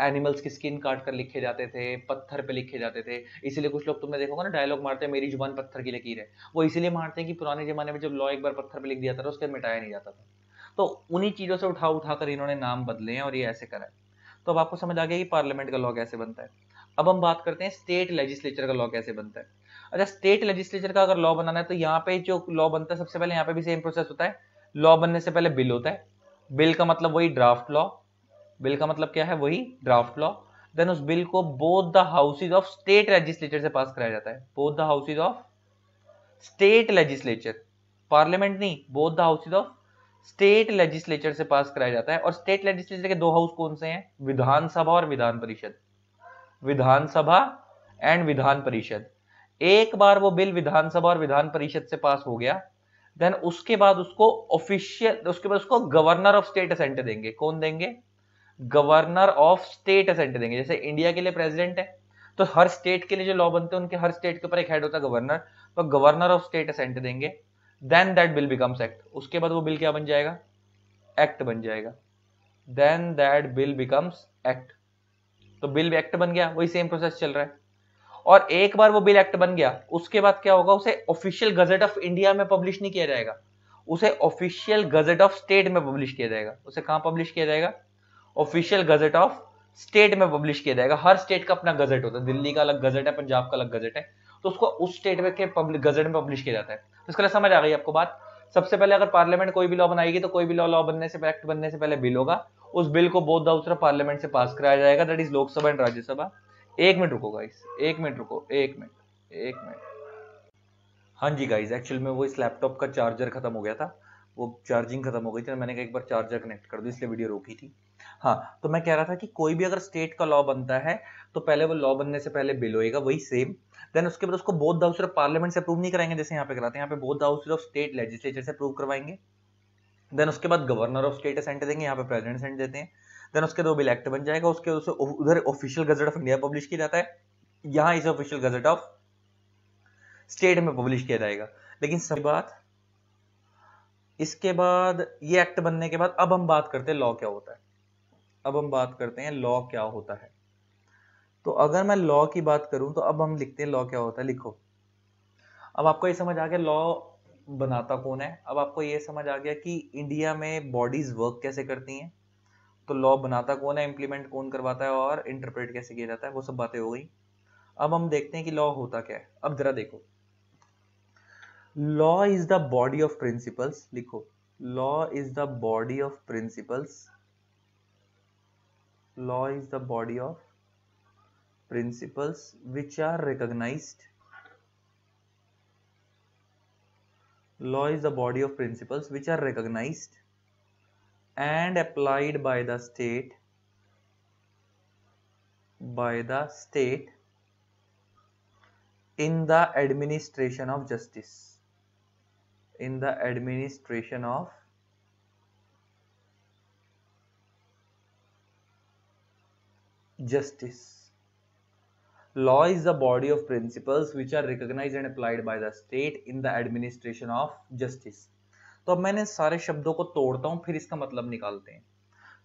एनिमल्स की स्किन काट कर लिखे जाते थे पत्थर पे लिखे जाते थे इसीलिए कुछ लोग तुमने देखोगा ना डायलॉग मारते हैं मेरी जुबान पत्थर की लकीर है वो इसीलिए मारते हैं कि पुराने जमाने में जब लॉ एक बार पत्थर पे लिख दिया था तो उसके मिटाया नहीं जाता था तो उन्हीं चीज़ों से उठा उठा कर इन्होंने नाम बदले हैं और ये ऐसे करा है तो अब आपको समझ आ गया कि पार्लियामेंट का लॉ कैसे बनता है अब हम बात करते हैं स्टेट लेजिस्लेचर का लॉ कैसे बनता है अच्छा स्टेट लेजिस्लेचर का अगर लॉ बनाना है तो यहाँ पे जो लॉ बनता है सबसे पहले यहाँ पे भी सेम प्रोसेस होता है लॉ बनने से पहले बिल होता है बिल का मतलब वही ड्राफ्ट लॉ बिल का मतलब क्या है वही ड्राफ्ट लॉ देन उस बिल को both the houses of state legislature से पास कराया जाता है both the houses of state legislature parliament नहीं both the houses of state legislature से पास कराया जाता है और स्टेट लेजिस्लेचर के दो हाउस कौन से हैं विधानसभा और विधान परिषद विधानसभा एंड विधान परिषद एक बार वो बिल विधानसभा और विधान परिषद से पास हो गया देन उसके बाद उसको ऑफिशियल उसके बाद उसको गवर्नर ऑफ स्टेट असेंट देंगे कौन देंगे गवर्नर ऑफ स्टेट असेंट देंगे जैसे इंडिया के लिए प्रेसिडेंट है तो हर स्टेट के लिए जो लॉ बनते हैं उनके हर स्टेट के ऊपर एक हेड होता है गवर्नर तो गवर्नर ऑफ स्टेट असेंट देंगे then that bill becomes act उसके बाद वो बिल क्या बन जाएगा एक्ट बन जाएगा then that bill becomes act तो बिल एक्ट बन गया वही सेम प्रोसेस चल रहा है और एक बार वो बिल एक्ट बन गया उसके बाद क्या होगा उसे ऑफिशियल गजट ऑफ इंडिया में पब्लिश नहीं किया जाएगा उसे ऑफिशियल गजट ऑफ स्टेट में पब्लिश किया जाएगा उसे कहां पब्लिश किया जाएगा ऑफिशियल गजट ऑफ स्टेट में पब्लिश किया जाएगा हर स्टेट का अपना गजट होता है दिल्ली का अलग गजट है पंजाब का अलग गजट है तो उसको उस स्टेट में के पब्लिक गजट में पब्लिश किया जाता है तो लिए समझ आ गई आपको बात सबसे पहले अगर पार्लियामेंट कोई भी लॉ बनाएगी तो कोई भी लॉ लॉ बनने से एक्ट बनने से पहले बिल होगा उस बिल को बोध दाउस पार्लियामेंट से पास कराया जाएगा that is Lok Sabha and Rajya Sabha एक मिनट रुको गाइस एक मिनट रुको एक मिनट एक मिनट हाँ जी गाइस एक्चुअल में वो इस लैपटॉप का चार्जर खत्म हो गया था वो चार्जिंग खत्म हो गई थी मैंने कहा एक बार चार्जर कनेक्ट कर दो इसलिए वीडियो रोकी थी हाँ तो मैं कह रहा था कि कोई भी अगर स्टेट का लॉ बनता है तो पहले वो लॉ बनने से पहले बिल होएगा वही सेम देन उसके बाद उसको बोथ हाउस ऑफ पार्लियामेंट से अप्रूव नहीं कराएंगे जैसे यहाँ पे कराते हैं यहाँ पे both house of state legislature से अप्रूव करवाएंगे देन उसके बाद गवर्नर ऑफ स्टेट सेंट देंगे यहाँ पे प्रेजिडेंट सेंट देते हैं देन उसके बाद वो बिल एक्ट बन जाएगा उसके उसे उधर official gazette of India publish किया जाता है यहाँ इसे ऑफिशियल गजट ऑफ स्टेट में पब्लिश किया जाएगा लेकिन सभी बात इसके बाद ये एक्ट बनने के बाद अब हम बात करते हैं लॉ क्या होता है अब हम बात करते हैं लॉ क्या होता है तो अगर मैं लॉ की बात करूं तो अब हम लिखते हैं लॉ क्या होता है लिखो अब आपको ये समझ आ गया लॉ बनाता कौन है अब आपको ये समझ आ गया कि इंडिया में बॉडीज वर्क कैसे करती हैं तो लॉ बनाता कौन है इम्प्लीमेंट कौन करवाता है और इंटरप्रेट कैसे किया जाता है वो सब बातें हो गई अब हम देखते हैं कि लॉ होता क्या है अब जरा देखो law is the body of principles लिखो law is the body of principles law is the body of principles which are recognized law is the body of principles which are recognized and applied by the state by the state in the administration of justice in the administration of justice law is the body of principles which are recognized and applied by the state in the administration of justice तो अब मैंने सारे शब्दों को तोड़ता हूं फिर इसका मतलब निकालते हैं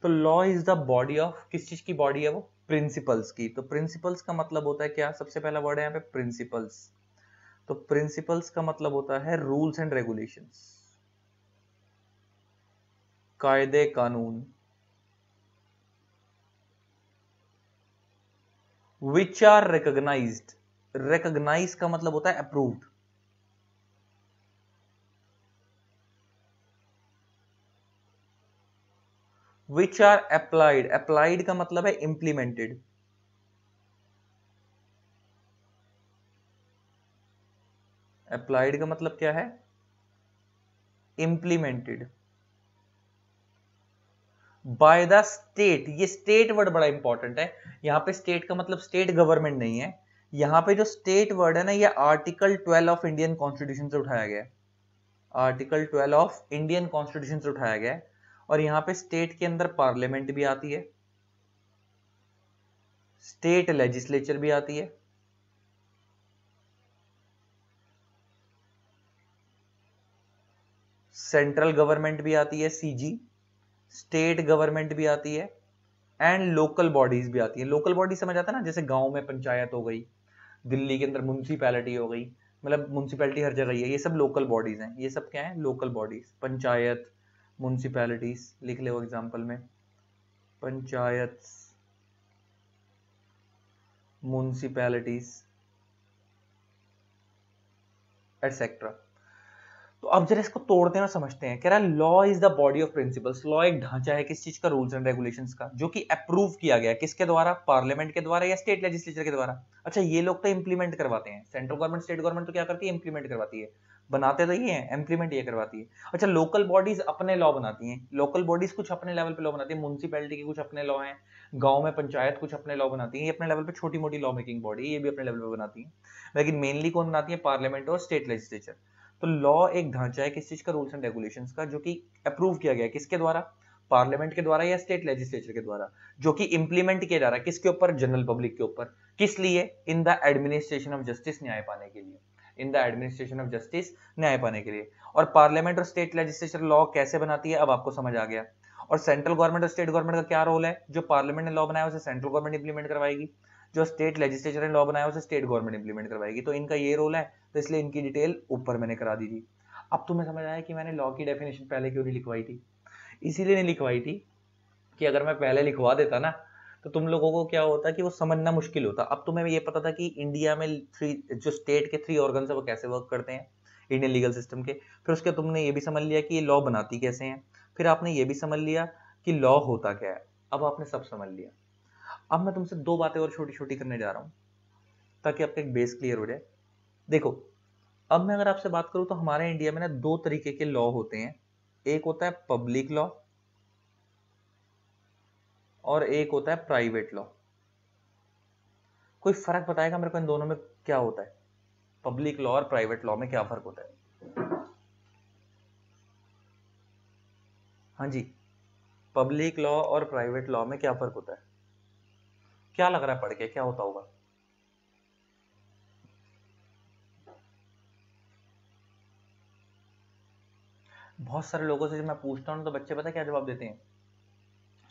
तो law is the body of किस चीज की बॉडी है वो प्रिंसिपल्स की तो प्रिंसिपल्स का मतलब होता है क्या सबसे पहला वर्ड है यहाँ पे प्रिंसिपल्स तो प्रिंसिपल्स का मतलब होता है रूल्स एंड रेगुलेशंस कायदे कानून विच आर रिकोगनाइज रिकोगनाइज का मतलब होता है approved which are applied applied का मतलब है इंप्लीमेंटेड अप्लाइड का मतलब क्या है इंप्लीमेंटेड बाय द स्टेट ये स्टेट वर्ड बड़ा इंपॉर्टेंट है यहाँ पे स्टेट का मतलब स्टेट गवर्नमेंट नहीं है यहाँ पे जो स्टेट वर्ड है ना ये आर्टिकल 12 ऑफ इंडियन कॉन्स्टिट्यूशन से उठाया गया है आर्टिकल 12 ऑफ इंडियन कॉन्स्टिट्यूशन से उठाया गया है और यहाँ पे स्टेट के अंदर पार्लियामेंट भी आती है स्टेट लेजिस्लेचर भी आती है सेंट्रल गवर्नमेंट भी आती है सीजी स्टेट गवर्नमेंट भी आती है एंड लोकल बॉडीज भी आती है लोकल बॉडी समझ आता है ना जैसे गांव में पंचायत हो गई दिल्ली के अंदर म्यूनसिपैलिटी हो गई मतलब म्यूनसिपैलिटी हर जगह ही है ये सब लोकल बॉडीज हैं ये सब क्या है लोकल बॉडीज पंचायत म्यूनसिपैलिटीज लिख ले एग्जाम्पल में पंचायत म्यूनसिपैलिटीज एटसेट्रा तो अब जरा इसको तोड़ते हैं और समझते हैं कह रहा है law is the body of principles law एक ढांचा है किस चीज का रूल्स एंड रेगुलेशन का जो कि अप्रूव किया गया किसके द्वारा पार्लियामेंट के द्वारा या स्टेट लेजिस्लेचर के द्वारा अच्छा ये लोग तो इंप्लीमेंट करवाते हैं सेंट्रल गवर्नमेंट स्टेट गवर्नमेंट तो क्या करती है इंप्लीमेंट करवाती है बनाते तो ये है इंप्लीमेंट ये करवाती है अच्छा लोकल बॉडीज अपने लॉ बनाती हैं लोकल बॉडीज कुछ अपने लेवल पे लॉ बनाती है म्यूनसिपैलिटी के कुछ अपने लॉ हैं गांव में पंचायत कुछ अपने लॉ बनाती है ये अपने लेवल पे छोटी मोटी लॉ मेकिंग बॉडी ये भी अपने लेवल पे बनाती है लेकिन मेनली कौन बनाती है पार्लियामेंट और स्टेट लेजिस्लेचर तो लॉ एक ढांचा है किस चीज का रूल्स एंड रेगुलेशन का जो कि अप्रूव किया गया किसके द्वारा पार्लियामेंट के द्वारा या स्टेट लेजिस्लेचर के द्वारा जो कि इंप्लीमेंट किया जा रहा है किसके ऊपर जनरल पब्लिक के ऊपर किस लिए in the administration of justice न्याय पाने के लिए in the administration of justice न्याय पाने के लिए और पार्लियामेंट और स्टेट लेजिस्लेचर लॉ कैसे बनाती है अब आपको समझ आ गया और सेंट्रल गवर्नमेंट और स्टेट गवर्नमेंट का क्या रोल है जो पार्लियामेंट ने लॉ बनाया उसे सेंट्रल गवर्नमेंट इंप्लीमेंट करवाएगी जो स्टेट लेजिस्लेचर ने लॉ बनाया उसे स्टेट गवर्नमेंट इंप्लीमेंट करवाएगी तो इनका ये रोल है तो इसलिए इनकी डिटेल ऊपर मैंने करा दी थी अब तुम्हें समझ आया कि मैंने लॉ की डेफिनेशन पहले क्यों नहीं लिखवाई थी इसीलिए नहीं लिखवाई थी कि अगर मैं पहले लिखवा देता ना तो तुम लोगों को क्या होता कि वो समझना मुश्किल होता अब तुम्हें ये पता था कि इंडिया में थ्री जो स्टेट के थ्री ऑर्गन है वो कैसे वर्क करते हैं इंडियन लीगल सिस्टम के फिर उसके तुमने ये भी समझ लिया कि ये लॉ बनाती कैसे हैं फिर आपने ये भी समझ लिया कि लॉ होता क्या है अब आपने सब समझ लिया अब मैं तुमसे दो बातें और छोटी छोटी करने जा रहा हूँ ताकि आपका एक बेस क्लियर हो जाए देखो अब मैं अगर आपसे बात करूँ तो हमारे इंडिया में ना दो तरीके के लॉ होते हैं एक होता है पब्लिक लॉ और एक होता है प्राइवेट लॉ कोई फर्क बताएगा मेरे को इन दोनों में क्या होता है पब्लिक लॉ और प्राइवेट लॉ में क्या फर्क होता है हाँ जी पब्लिक लॉ और प्राइवेट लॉ में क्या फर्क होता है क्या लग रहा है पढ़ के क्या होता होगा बहुत सारे लोगों से जब मैं पूछता हूं तो बच्चे पता क्या जवाब देते हैं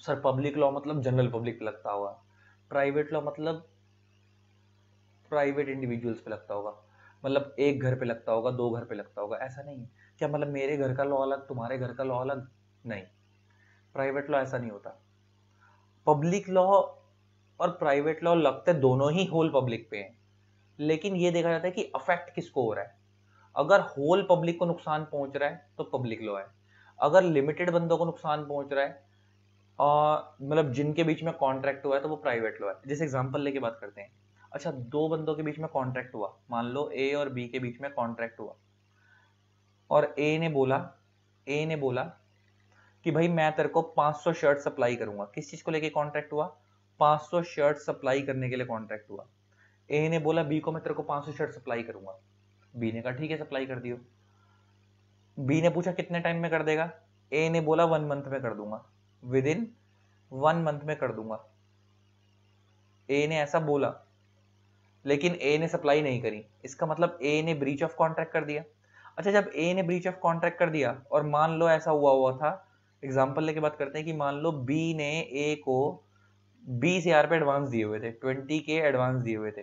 सर पब्लिक लॉ मतलब जनरल पब्लिक पे लगता होगा प्राइवेट लॉ मतलब प्राइवेट इंडिविजुअल्स पे लगता होगा मतलब एक घर पे लगता होगा दो घर पे लगता होगा ऐसा नहीं क्या मतलब मेरे घर का लॉ अलग तुम्हारे घर का लॉ अलग नहीं प्राइवेट लॉ ऐसा नहीं होता पब्लिक लॉ और प्राइवेट लॉ लगते दोनों ही होल पब्लिक पे हैं लेकिन ये देखा जाता है कि अफेक्ट किसको हो रहा है अगर होल पब्लिक को नुकसान पहुंच रहा है तो पब्लिक लॉ है अगर लिमिटेड बंदों को नुकसान पहुंच रहा है मतलब जिनके बीच में कॉन्ट्रैक्ट हुआ है तो वो प्राइवेट लॉ है जैसे एग्जाम्पल लेके बात करते हैं अच्छा दो बंदों के बीच में कॉन्ट्रैक्ट हुआ मान लो ए और बी के बीच में कॉन्ट्रैक्ट हुआ और ए ने बोला ए ने बोला कि भाई मैं तेरे को 500 शर्ट सप्लाई करूंगा किस चीज़ को लेके कॉन्ट्रैक्ट हुआ 500 शर्ट सप्लाई करने के लिए कॉन्ट्रैक्ट हुआ ए ने बोला बी को मैं तेरे को 500 शर्ट सप्लाई करूंगा बी ने कहा ठीक है सप्लाई कर दियो बी ने पूछा कितने टाइम में कर देगा ए ने बोला वन मंथ में कर दूंगा विद इन वन मंथ में कर दूंगा ए ने ऐसा बोला लेकिन ए ने सप्लाई नहीं करी इसका मतलब ए ने ब्रीच ऑफ कॉन्ट्रैक्ट कर दिया अच्छा जब ए ने ब्रीच ऑफ कॉन्ट्रैक्ट कर दिया और मान लो ऐसा हुआ हुआ था एग्जाम्पल लेके बात करते हैं कि मान लो बी ने ए को बीस हजार पे एडवांस दिए हुए थे ट्वेंटी के एडवांस दिए हुए थे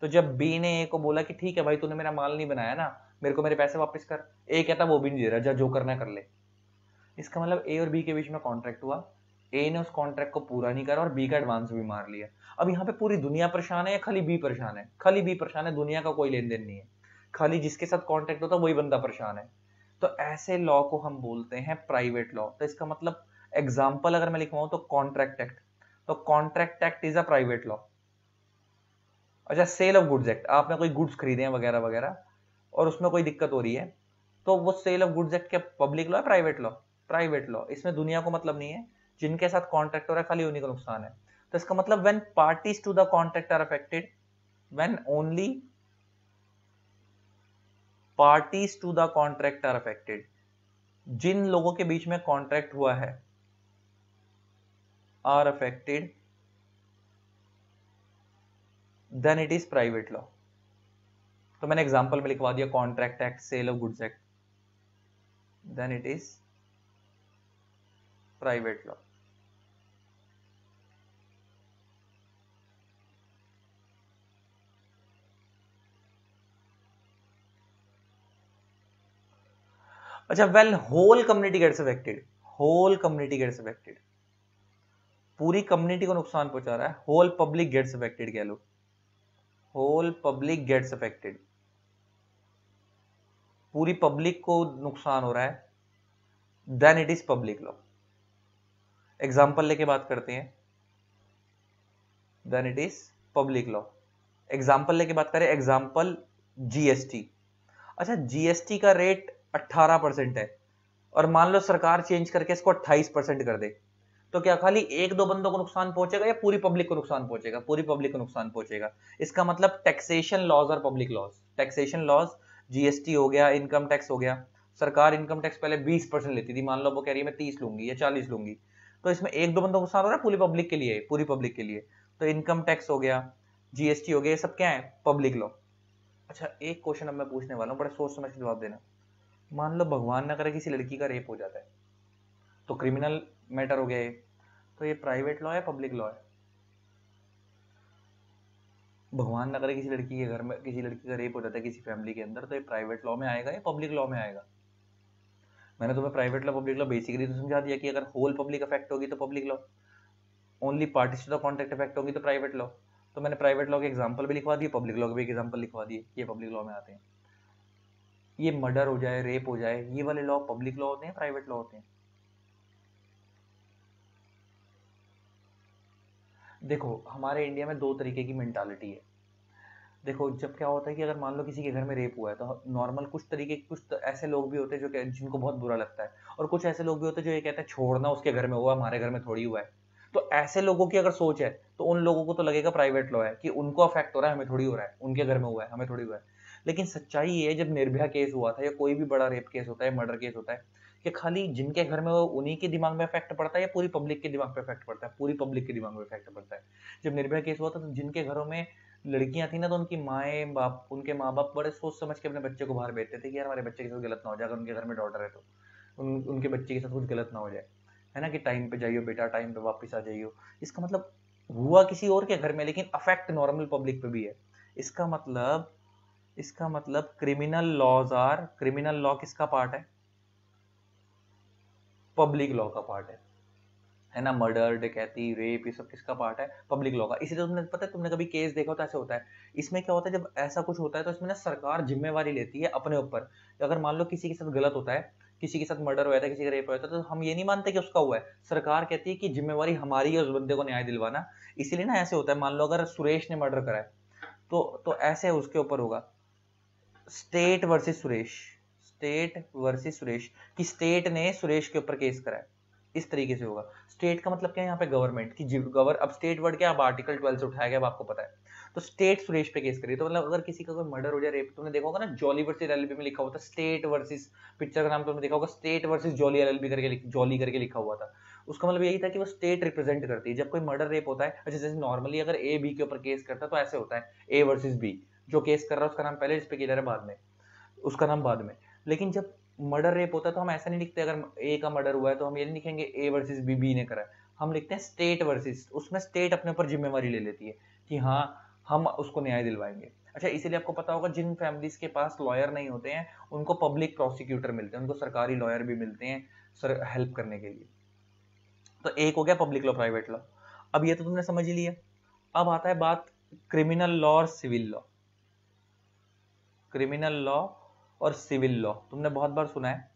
तो जब बी ने ए को बोला कि ठीक है भाई तूने मेरा माल नहीं बनाया ना मेरे को मेरे पैसे वापस कर ए कहता वो भी नहीं दे रहा जा जो करना कर ले इसका मतलब ए और बी के बीच में कॉन्ट्रैक्ट हुआ ए ने उस कॉन्ट्रैक्ट को पूरा नहीं करा और बी का एडवांस भी मार लिया अब यहाँ पे पूरी दुनिया परेशान है या खाली बी परेशान है खाली बी परेशान है दुनिया का कोई लेन देन नहीं है खाली जिसके साथ कॉन्ट्रैक्ट होता है वही बंदा परेशान है तो ऐसे लॉ को हम बोलते हैं प्राइवेट लॉ तो इसका मतलब एग्जाम्पल अगर मैं लिखवाऊँ तो कॉन्ट्रैक्ट एक्ट तो contract act is a private law अच्छा सेल ऑफ गुड्स एक्ट आपने कोई गुड्स खरीदे हैं वगैरह वगैरह और उसमें कोई दिक्कत हो रही है तो वो सेल ऑफ गुड्स एक्ट क्या पब्लिक लॉ है प्राइवेट लॉ प्राइवेट लॉ इसमें दुनिया को मतलब नहीं है जिनके साथ कॉन्ट्रैक्ट हो रहा है खाली उन्हीं का नुकसान है तो इसका मतलब when parties to the contract are affected when only parties to the contract are affected जिन लोगों के बीच में कॉन्ट्रैक्ट हुआ है are affected then it is private law तो मैंने एग्जांपल में लिखवा दिया contract act sale of goods act then it is private law अच्छा well whole community gets affected whole community gets affected पूरी कम्युनिटी को नुकसान पहुंचा रहा है होल पब्लिक गेट्स अफेक्टेड कह लो होल पब्लिक गेट्स अफेक्टेड पूरी पब्लिक को नुकसान हो रहा है then it is public law example लेके बात करते हैं then it is public law example लेके बात करें एग्जाम्पल जीएसटी अच्छा जीएसटी का रेट 18 परसेंट है और मान लो सरकार चेंज करके इसको 28 परसेंट कर दे तो क्या खाली एक दो बंदों को नुकसान पहुंचेगा या पूरी पब्लिक को नुकसान पहुंचेगा पूरी पब्लिक को नुकसान पहुंचेगा इसका मतलब टैक्सेशन लॉज और public laws taxation laws GST हो गया इनकम टैक्स हो गया सरकार इनकम टैक्स पहले 20 परसेंट लेती थी मान लो वो कह रही है मैं तीस लूंगी या चालीस लूंगी तो इसमें एक दो बंदों को नुकसान हो रहा है पूरी पब्लिक के लिए पूरी पब्लिक के लिए तो इनकम टैक्स हो गया जीएसटी हो गया ये सब क्या है पब्लिक लॉ अच्छा एक क्वेश्चन अब मैं पूछने वाला हूँ बड़ा सोच समझ के जवाब देना मान लो भगवान ना करे किसी लड़की का रेप हो जाता है तो क्रिमिनल मैटर हो गया ये तो ये प्राइवेट लॉ है पब्लिक लॉ है भगवान ना करे किसी लड़की के घर में किसी लड़की का रेप हो जाता है किसी फैमिली के अंदर तो ये प्राइवेट लॉ में आएगा या पब्लिक लॉ में आएगा मैंने तुम्हें private law public law basically तो समझा दिया कि अगर होल पब्लिक अफेक्ट होगी तो public law only party to the contract affect होगी तो प्राइवेट लॉ तो मैंने प्राइवेट लॉ के एग्जाम्पल भी लिखवा दिए पब्लिक लॉ के भी एग्जाम्पल लिखवा दिए ये पब्लिक लॉ में आते हैं ये मर्डर हो जाए रेप हो जाए ये वाले लॉ पब्लिक लॉ होते हैं प्राइवेट लॉ होते हैं देखो हमारे इंडिया में दो तरीके की मैंटालिटी है देखो जब क्या होता है कि अगर मान लो किसी के घर में रेप हुआ है तो नॉर्मल कुछ तरीके कुछ ऐसे लोग भी होते हैं जो जिनको बहुत बुरा लगता है और कुछ ऐसे लोग भी होते हैं जो ये कहते हैं छोड़ना उसके घर में हुआ हमारे घर में थोड़ी हुआ है तो ऐसे लोगों की अगर सोच है तो उन लोगों को तो लगेगा प्राइवेट लॉ है कि उनको अफेक्ट हो रहा है हमें थोड़ी हो रहा है उनके घर में हुआ है हमें थोड़ी हुआ है लेकिन सच्चाई ये जब निर्भया केस हुआ था या कोई भी बड़ा रेप केस होता है मर्डर केस होता है कि खाली जिनके घर में वो उन्हीं के दिमाग में इफेक्ट पड़ता है या पूरी पब्लिक के दिमाग पे इफेक्ट पड़ता है पूरी पब्लिक के दिमाग में इफेक्ट पड़ता है जब निर्भया केस हुआ था तो जिनके घरों में लड़कियां थी ना तो उनकी माए बाप उनके माँ बाप बड़े सोच समझ के अपने बच्चे को बाहर भेजते थे कि यार हमारे बच्चे के साथ गलत ना हो जाए अगर उनके घर में डॉटर है तो उन, उनके बच्चे के साथ कुछ गलत ना हो जाए है ना कि टाइम पे जाइयो बेटा टाइम पे वापस आ जाइयो इसका मतलब हुआ किसी और के घर में लेकिन अफेक्ट नॉर्मल पब्लिक पे भी है इसका मतलब इसका मतलब criminal laws are criminal law किसका पार्ट है पब्लिक लॉ का पार्ट है है ना मर्डर डकैती रेप ये सब किसका पार्ट है पब्लिक लॉ का इसी तरह तुमने पता है तुमने कभी केस देखा तो ऐसे होता है इसमें क्या होता है जब ऐसा कुछ होता है तो इसमें ना सरकार जिम्मेवारी लेती है अपने ऊपर अगर मान लो किसी के साथ गलत होता है किसी के साथ मर्डर हुआ था किसी का रेप हुआ था तो हम ये नहीं मानते कि उसका हुआ है सरकार कहती है कि जिम्मेवारी हमारी है उस बंदे को न्याय दिलवाना इसीलिए ना ऐसे होता है मान लो अगर सुरेश ने मर्डर करा है तो तो ऐसे उसके ऊपर होगा state versus Suresh state versus Suresh कि स्टेट ने सुरेश के ऊपर केस कराया इस तरीके से होगा स्टेट का मतलब क्या है यहाँ पे गवर्नमेंट की गवर अब स्टेट वर्ड क्या अब आर्टिकल ट्वेल्व से उठाया गया अब आपको पता है तो स्टेट सुरेश पे केस करिए तो मतलब अगर किसी का कोई मर्डर हो जाए रेप तुमने देखा होगा ना जॉली वर्सेज एल में लिखा हुआ था स्टेट वर्सेस पिक्चर का नाम तो तुमने देखा होगा स्टेट वर्सेज जॉली एल करके जॉली करके लिखा हुआ था उसका मतलब यही था कि वो स्टेट रिप्रेजेंट करती है जब कोई मर्डर रेप होता है अच्छा जैसे नॉर्मली अगर ए बी के ऊपर केस करता है तो ऐसे होता है ए वर्सेज बी जो केस कर रहा है उसका नाम पहले इस पे रहा है बाद में उसका नाम बाद में लेकिन जब मर्डर रेप होता है तो हम ऐसा नहीं लिखते अगर ए का मर्डर हुआ है तो हम ये नहीं लिखेंगे ए वर्सेस बी बी ने करा हम लिखते हैं स्टेट वर्सेस उसमें स्टेट अपने ऊपर जिम्मेवारी ले लेती है कि हाँ हम उसको न्याय दिलवाएंगे अच्छा इसीलिए आपको पता होगा जिन फैमिलीज के पास लॉयर नहीं होते हैं उनको पब्लिक प्रोसिक्यूटर मिलते हैं उनको सरकारी लॉयर भी मिलते हैं सर हेल्प करने के लिए तो एक हो गया पब्लिक लॉ प्राइवेट लॉ अब ये तो तुमने समझ ही लिया अब आता है बात क्रिमिनल लॉ और सिविल लॉ क्रिमिनल लॉ और सिविल लॉ तुमने बहुत बार सुना है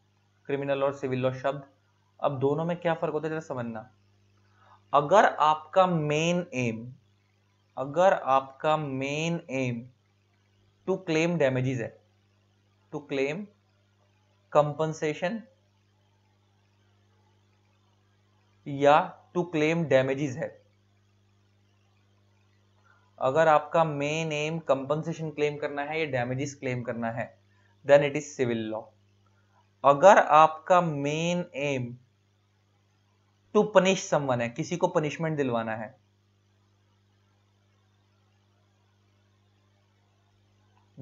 क्रिमिनल और सिविल लॉ शब्द अब दोनों में क्या फर्क होता है जरा समझना अगर आपका मेन एम अगर आपका main aim to claim damages है टू क्लेम कंपनसेशन या टू क्लेम डैमेजेस है अगर आपका मेन एम कंपनसेशन क्लेम करना है या डैमेजेस क्लेम करना है then it is civil law अगर आपका main aim to punish someone है किसी को पनिशमेंट दिलवाना है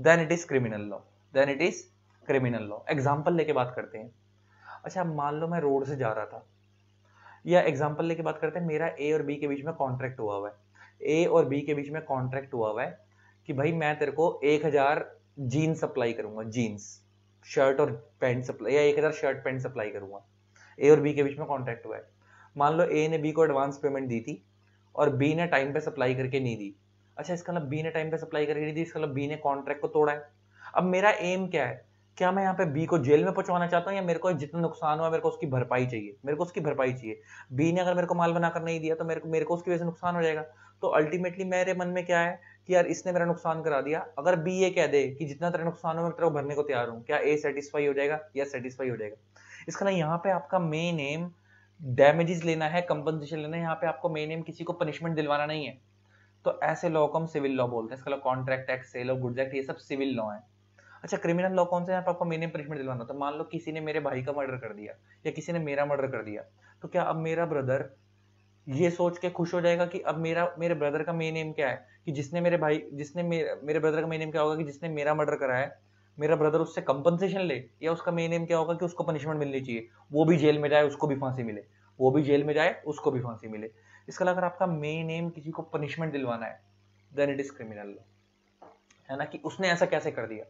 then it is criminal law then it is criminal law example लेके बात करते हैं अच्छा मान लो मैं रोड से जा रहा था या एग्जाम्पल लेके बात करते हैं मेरा ए और बी के बीच में कॉन्ट्रैक्ट हुआ हुआ है ए और बी के बीच में कॉन्ट्रैक्ट हुआ हुआ है कि भाई मैं तेरे को एक हजार जीन सप्लाई करूंगा जीन्स शर्ट और पैंट सप्लाई या एक हज़ार शर्ट पैंट सप्लाई करूंगा ए और बी के बीच में कॉन्ट्रैक्ट हुआ है मान लो ए ने बी को एडवांस पेमेंट दी थी और बी ने टाइम पे सप्लाई करके नहीं दी अच्छा इसका मतलब बी ने टाइम पे सप्लाई करके नहीं दी इसका मतलब बी ने कॉन्ट्रैक्ट को तोड़ा है अब मेरा एम क्या है क्या मैं यहाँ पे बी को जेल में पहुंचवाना चाहता हूँ या मेरे को जितना नुकसान हुआ मेरे को उसकी भरपाई चाहिए मेरे को उसकी भरपाई चाहिए बी ने अगर मेरे को माल बनाकर नहीं दिया तो मेरे को मेरे को उसकी वजह से नुकसान हो जाएगा तो अल्टीमेटली मेरे मन में क्या है कि यार इसने मेरा नुकसान करा दिया अगर बी ये कह दे कि जितना तेरा नुकसान हो मैं तेरा भरने को तैयार हूँ क्या ए सेटिस्फाई हो जाएगा या सेटिस्फाई हो जाएगा इसका ना यहाँ पे आपका मेन एम डैमेजेस लेना है कंपनसेशन लेना है यहाँ पे आपको मेन एम किसी को पनिशमेंट दिलवाना नहीं है तो ऐसे लॉ को हम सिविल लॉ बोलते हैं इसका law contract act sale of goods act ये सब सिविल लॉ है अच्छा क्रिमिनल लॉ कौन से यहाँ पर आपको मिनिमम पनिशमेंट दिलवाना तो मान लो किसी ने मेरे भाई का मर्डर कर दिया या किसी ने मेरा मर्डर कर दिया तो क्या अब मेरा ब्रदर ये सोच के खुश हो जाएगा कि अब मेरा मेरे ब्रदर का मेन एम क्या है कि जिसने मेरे भाई जिसने मेरे, मेरे ब्रदर का मेन एम क्या होगा कि जिसने मेरा मर्डर करा है मेरा ब्रदर उससे कंपनसेशन ले या उसका मेन एम क्या होगा कि उसको पनिशमेंट मिलनी चाहिए वो भी जेल में जाए उसको भी फांसी मिले वो भी जेल में जाए उसको भी फांसी मिले इसके अलावा अगर आपका मेन एम किसी को पनिशमेंट दिलवाना है then it is criminal law है ना कि उसने ऐसा कैसे कर दिया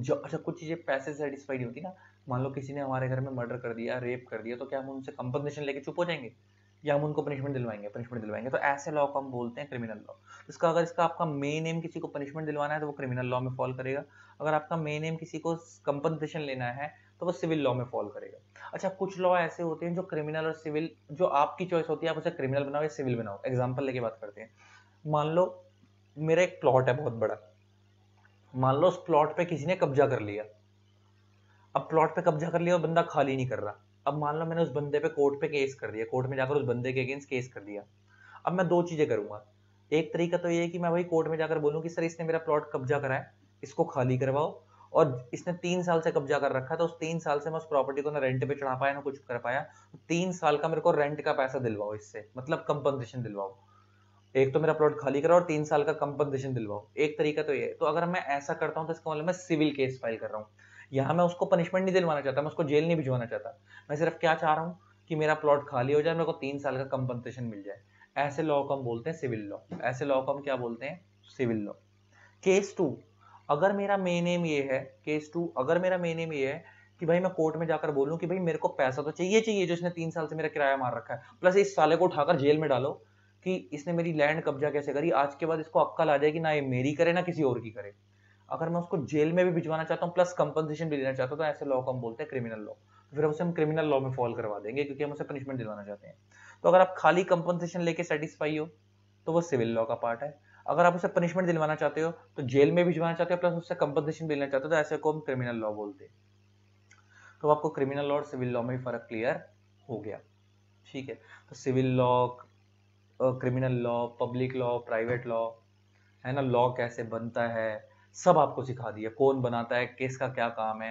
जो अच्छा कुछ चीज़ें पैसे सेटिस्फाइड होती ना मान लो किसी ने हमारे घर में मर्डर कर दिया रेप कर दिया तो क्या हम उनसे कंपनसेशन लेके चुप हो जाएंगे या हम उनको पनिशमेंट दिलवाएंगे पनिशमेंट दिलवाएंगे तो ऐसे लॉ को हम बोलते हैं क्रिमिनल लॉ तो इसका अगर इसका आपका मेन एम किसी को पनिशमेंट दिलवाना है तो वो क्रिमिनल लॉ में फॉल करेगा अगर आपका मेन एम किसी को कंपनसेशन लेना है तो वो सिविल लॉ में फॉल करेगा अच्छा कुछ लॉ ऐसे होते हैं जो क्रिमिनल और सिविल जो आपकी चॉइस होती है आप उसे क्रिमिनल बनाओ या सिविल बनाओ एग्जाम्पल लेके बात करते हैं मान लो मेरा एक प्लॉट है बहुत बड़ा मान लो उस प्लॉट पे किसी ने कब्जा कर लिया अब प्लॉट पे कब्जा कर लिया और बंदा खाली नहीं कर रहा अब मान लो मैंने उस बंदे पे कोर्ट पे केस कर दिया कोर्ट में जाकर उस बंदे के अगेंस्ट केस कर दिया अब मैं दो चीज़ें करूंगा एक तरीका तो ये है कि मैं वही कोर्ट में जाकर बोलूँ कि सर इसने मेरा प्लॉट कब्जा करा है इसको खाली करवाओ और इसने तीन साल से कब्जा कर रखा था तो उस तीन साल से मैं उस प्रॉपर्टी को ना रेंट पे चढ़ा पाया ना कुछ कर पाया तो तीन साल का मेरे को रेंट का पैसा दिलवाओ इससे मतलब कंपनसेशन दिलवाओ एक तो मेरा प्लॉट खाली कराओ और तीन साल का कंपनसेशन दिलवाओ एक तरीका तो ये है तो अगर मैं ऐसा करता हूँ तो इसका मतलब मैं सिविल केस फाइल कर रहा हूँ यहाँ मैं उसको पनिशमेंट नहीं दिलवाना चाहता मैं उसको जेल नहीं भिजवाना चाहता मैं सिर्फ क्या चाह रहा हूँ कि मेरा प्लॉट खाली हो जाए मेरे को तीन साल का कंपनसेशन मिल जाए ऐसे लॉ को हम बोलते हैं सिविल लॉ ऐसे लॉ को हम क्या बोलते हैं सिविल लॉ केस टू अगर मेरा मेन एम ये है केस टू अगर मेरा मेन एम ये है कि भाई मैं कोर्ट में जाकर बोलूं कि भाई मेरे को पैसा तो चाहिए चाहिए जो इसने तीन साल से मेरा किराया मार रखा है प्लस इस साले को उठाकर जेल में डालो कि इसने मेरी लैंड कब्जा कैसे करी आज के बाद इसको अक्कल आ जाए कि ना ये मेरी करे ना किसी और की करे अगर मैं उसको जेल में भी भिजवाना चाहता हूँ प्लस कंपनसेशन भी देना चाहता हूँ तो ऐसे लॉ को हम बोलते हैं क्रिमिनल लॉ तो फिर उसे हम क्रिमिनल लॉ में फॉल करवा देंगे क्योंकि हम उसे पनिशमेंट दिलवाना चाहते हैं तो अगर आप खाली कंपनसेशन लेके सेटिस्फाई हो तो वो सिविल लॉ का पार्ट है अगर आप उसे पनिशमेंट दिलवाना चाहते हो तो जेल में भिजवाना चाहते हो प्लस उससे कंपनसेशन भी लेना चाहते हो तो ऐसे को हम क्रिमिनल लॉ बोलते हैं तो आपको क्रिमिनल लॉ और सिविल लॉ में फर्क क्लियर हो गया ठीक है तो civil law criminal law public law private law है ना लॉ कैसे बनता है सब आपको सिखा दिया कौन बनाता है किसका क्या काम है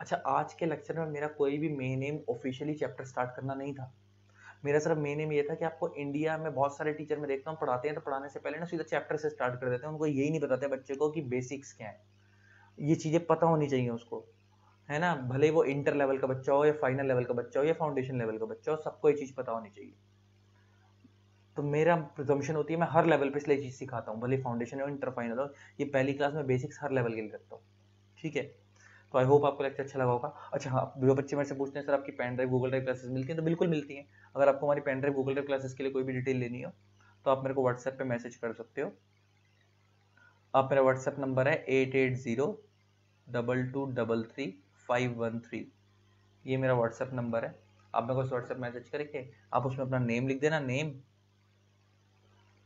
अच्छा आज के लेक्चर में मेरा कोई भी main aim officially chapter start करना नहीं था मेरा सिर्फ मेन एम ये था कि आपको इंडिया में बहुत सारे टीचर में देखता हूँ पढ़ाते हैं तो पढ़ाने से पहले ना सीधा चैप्टर से स्टार्ट कर देते हैं उनको यही नहीं बताते बच्चे को कि बेसिक्स क्या है ये चीज़ें पता होनी चाहिए उसको है ना भले वो इंटर लेवल का बच्चा हो या फाइनल लेवल का बच्चा हो या फाउंडेशन लेवल का बच्चा हो सबको ये चीज़ पता होनी चाहिए तो मेरा प्रजम्पन होती है मैं हर लेवल पे इसलिए चीज़ सिखाता हूँ भले फाउंडेशन हो इंटरफाइनल हो ये पहली क्लास में बेसिक्स हर लेवल के लिए रखता हूँ ठीक है तो आई होप आपको लेक्चर अच्छा लगा होगा अच्छा हाँ जो बच्चे मेरे से पूछते हैं सर आपकी pen drive Google drive classes मिलती हैं तो बिल्कुल मिलती हैं अगर आपको हमारी pen drive Google drive classes के लिए कोई भी डिटेल लेनी हो तो आप मेरे को व्हाट्सएप पर मैसेज कर सकते हो आप मेरा व्हाट्सएप नंबर है eight eight zero double two double three five one three ये मेरा व्हाट्सएप नंबर है आप मेरे को व्हाट्सएप मैसेज करके आप उसमें अपना नेम लिख देना नेम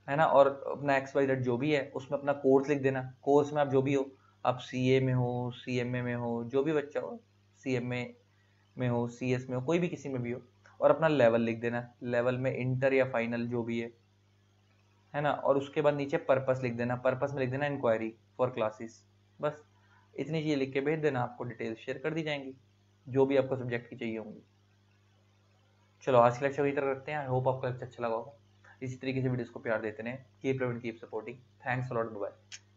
है ना और अपना एक्स वाई जेड जो भी है उसमें अपना कोर्स लिख देना कोर्स में आप जो भी हो आप सी ए में हो सी एम ए में हो जो भी बच्चा हो सी एम ए में हो सी एस में हो कोई भी किसी में भी हो और अपना लेवल लिख देना लेवल में इंटर या फाइनल जो भी है है ना और उसके बाद नीचे पर्पस लिख देना पर्पस में लिख देना इंक्वायरी फॉर क्लासेस बस इतनी चीज़ें लिख के भेज देना आपको डिटेल शेयर कर दी जाएंगी जो भी आपको सब्जेक्ट की चाहिए होंगी चलो आज के लेक्चर की तरह रखते हैं आई होप आपको लेक्चर अच्छा लगा होगा इसी तरीके से वीडियोस को प्यार देते रहे keep loving keep supporting thanks lot bye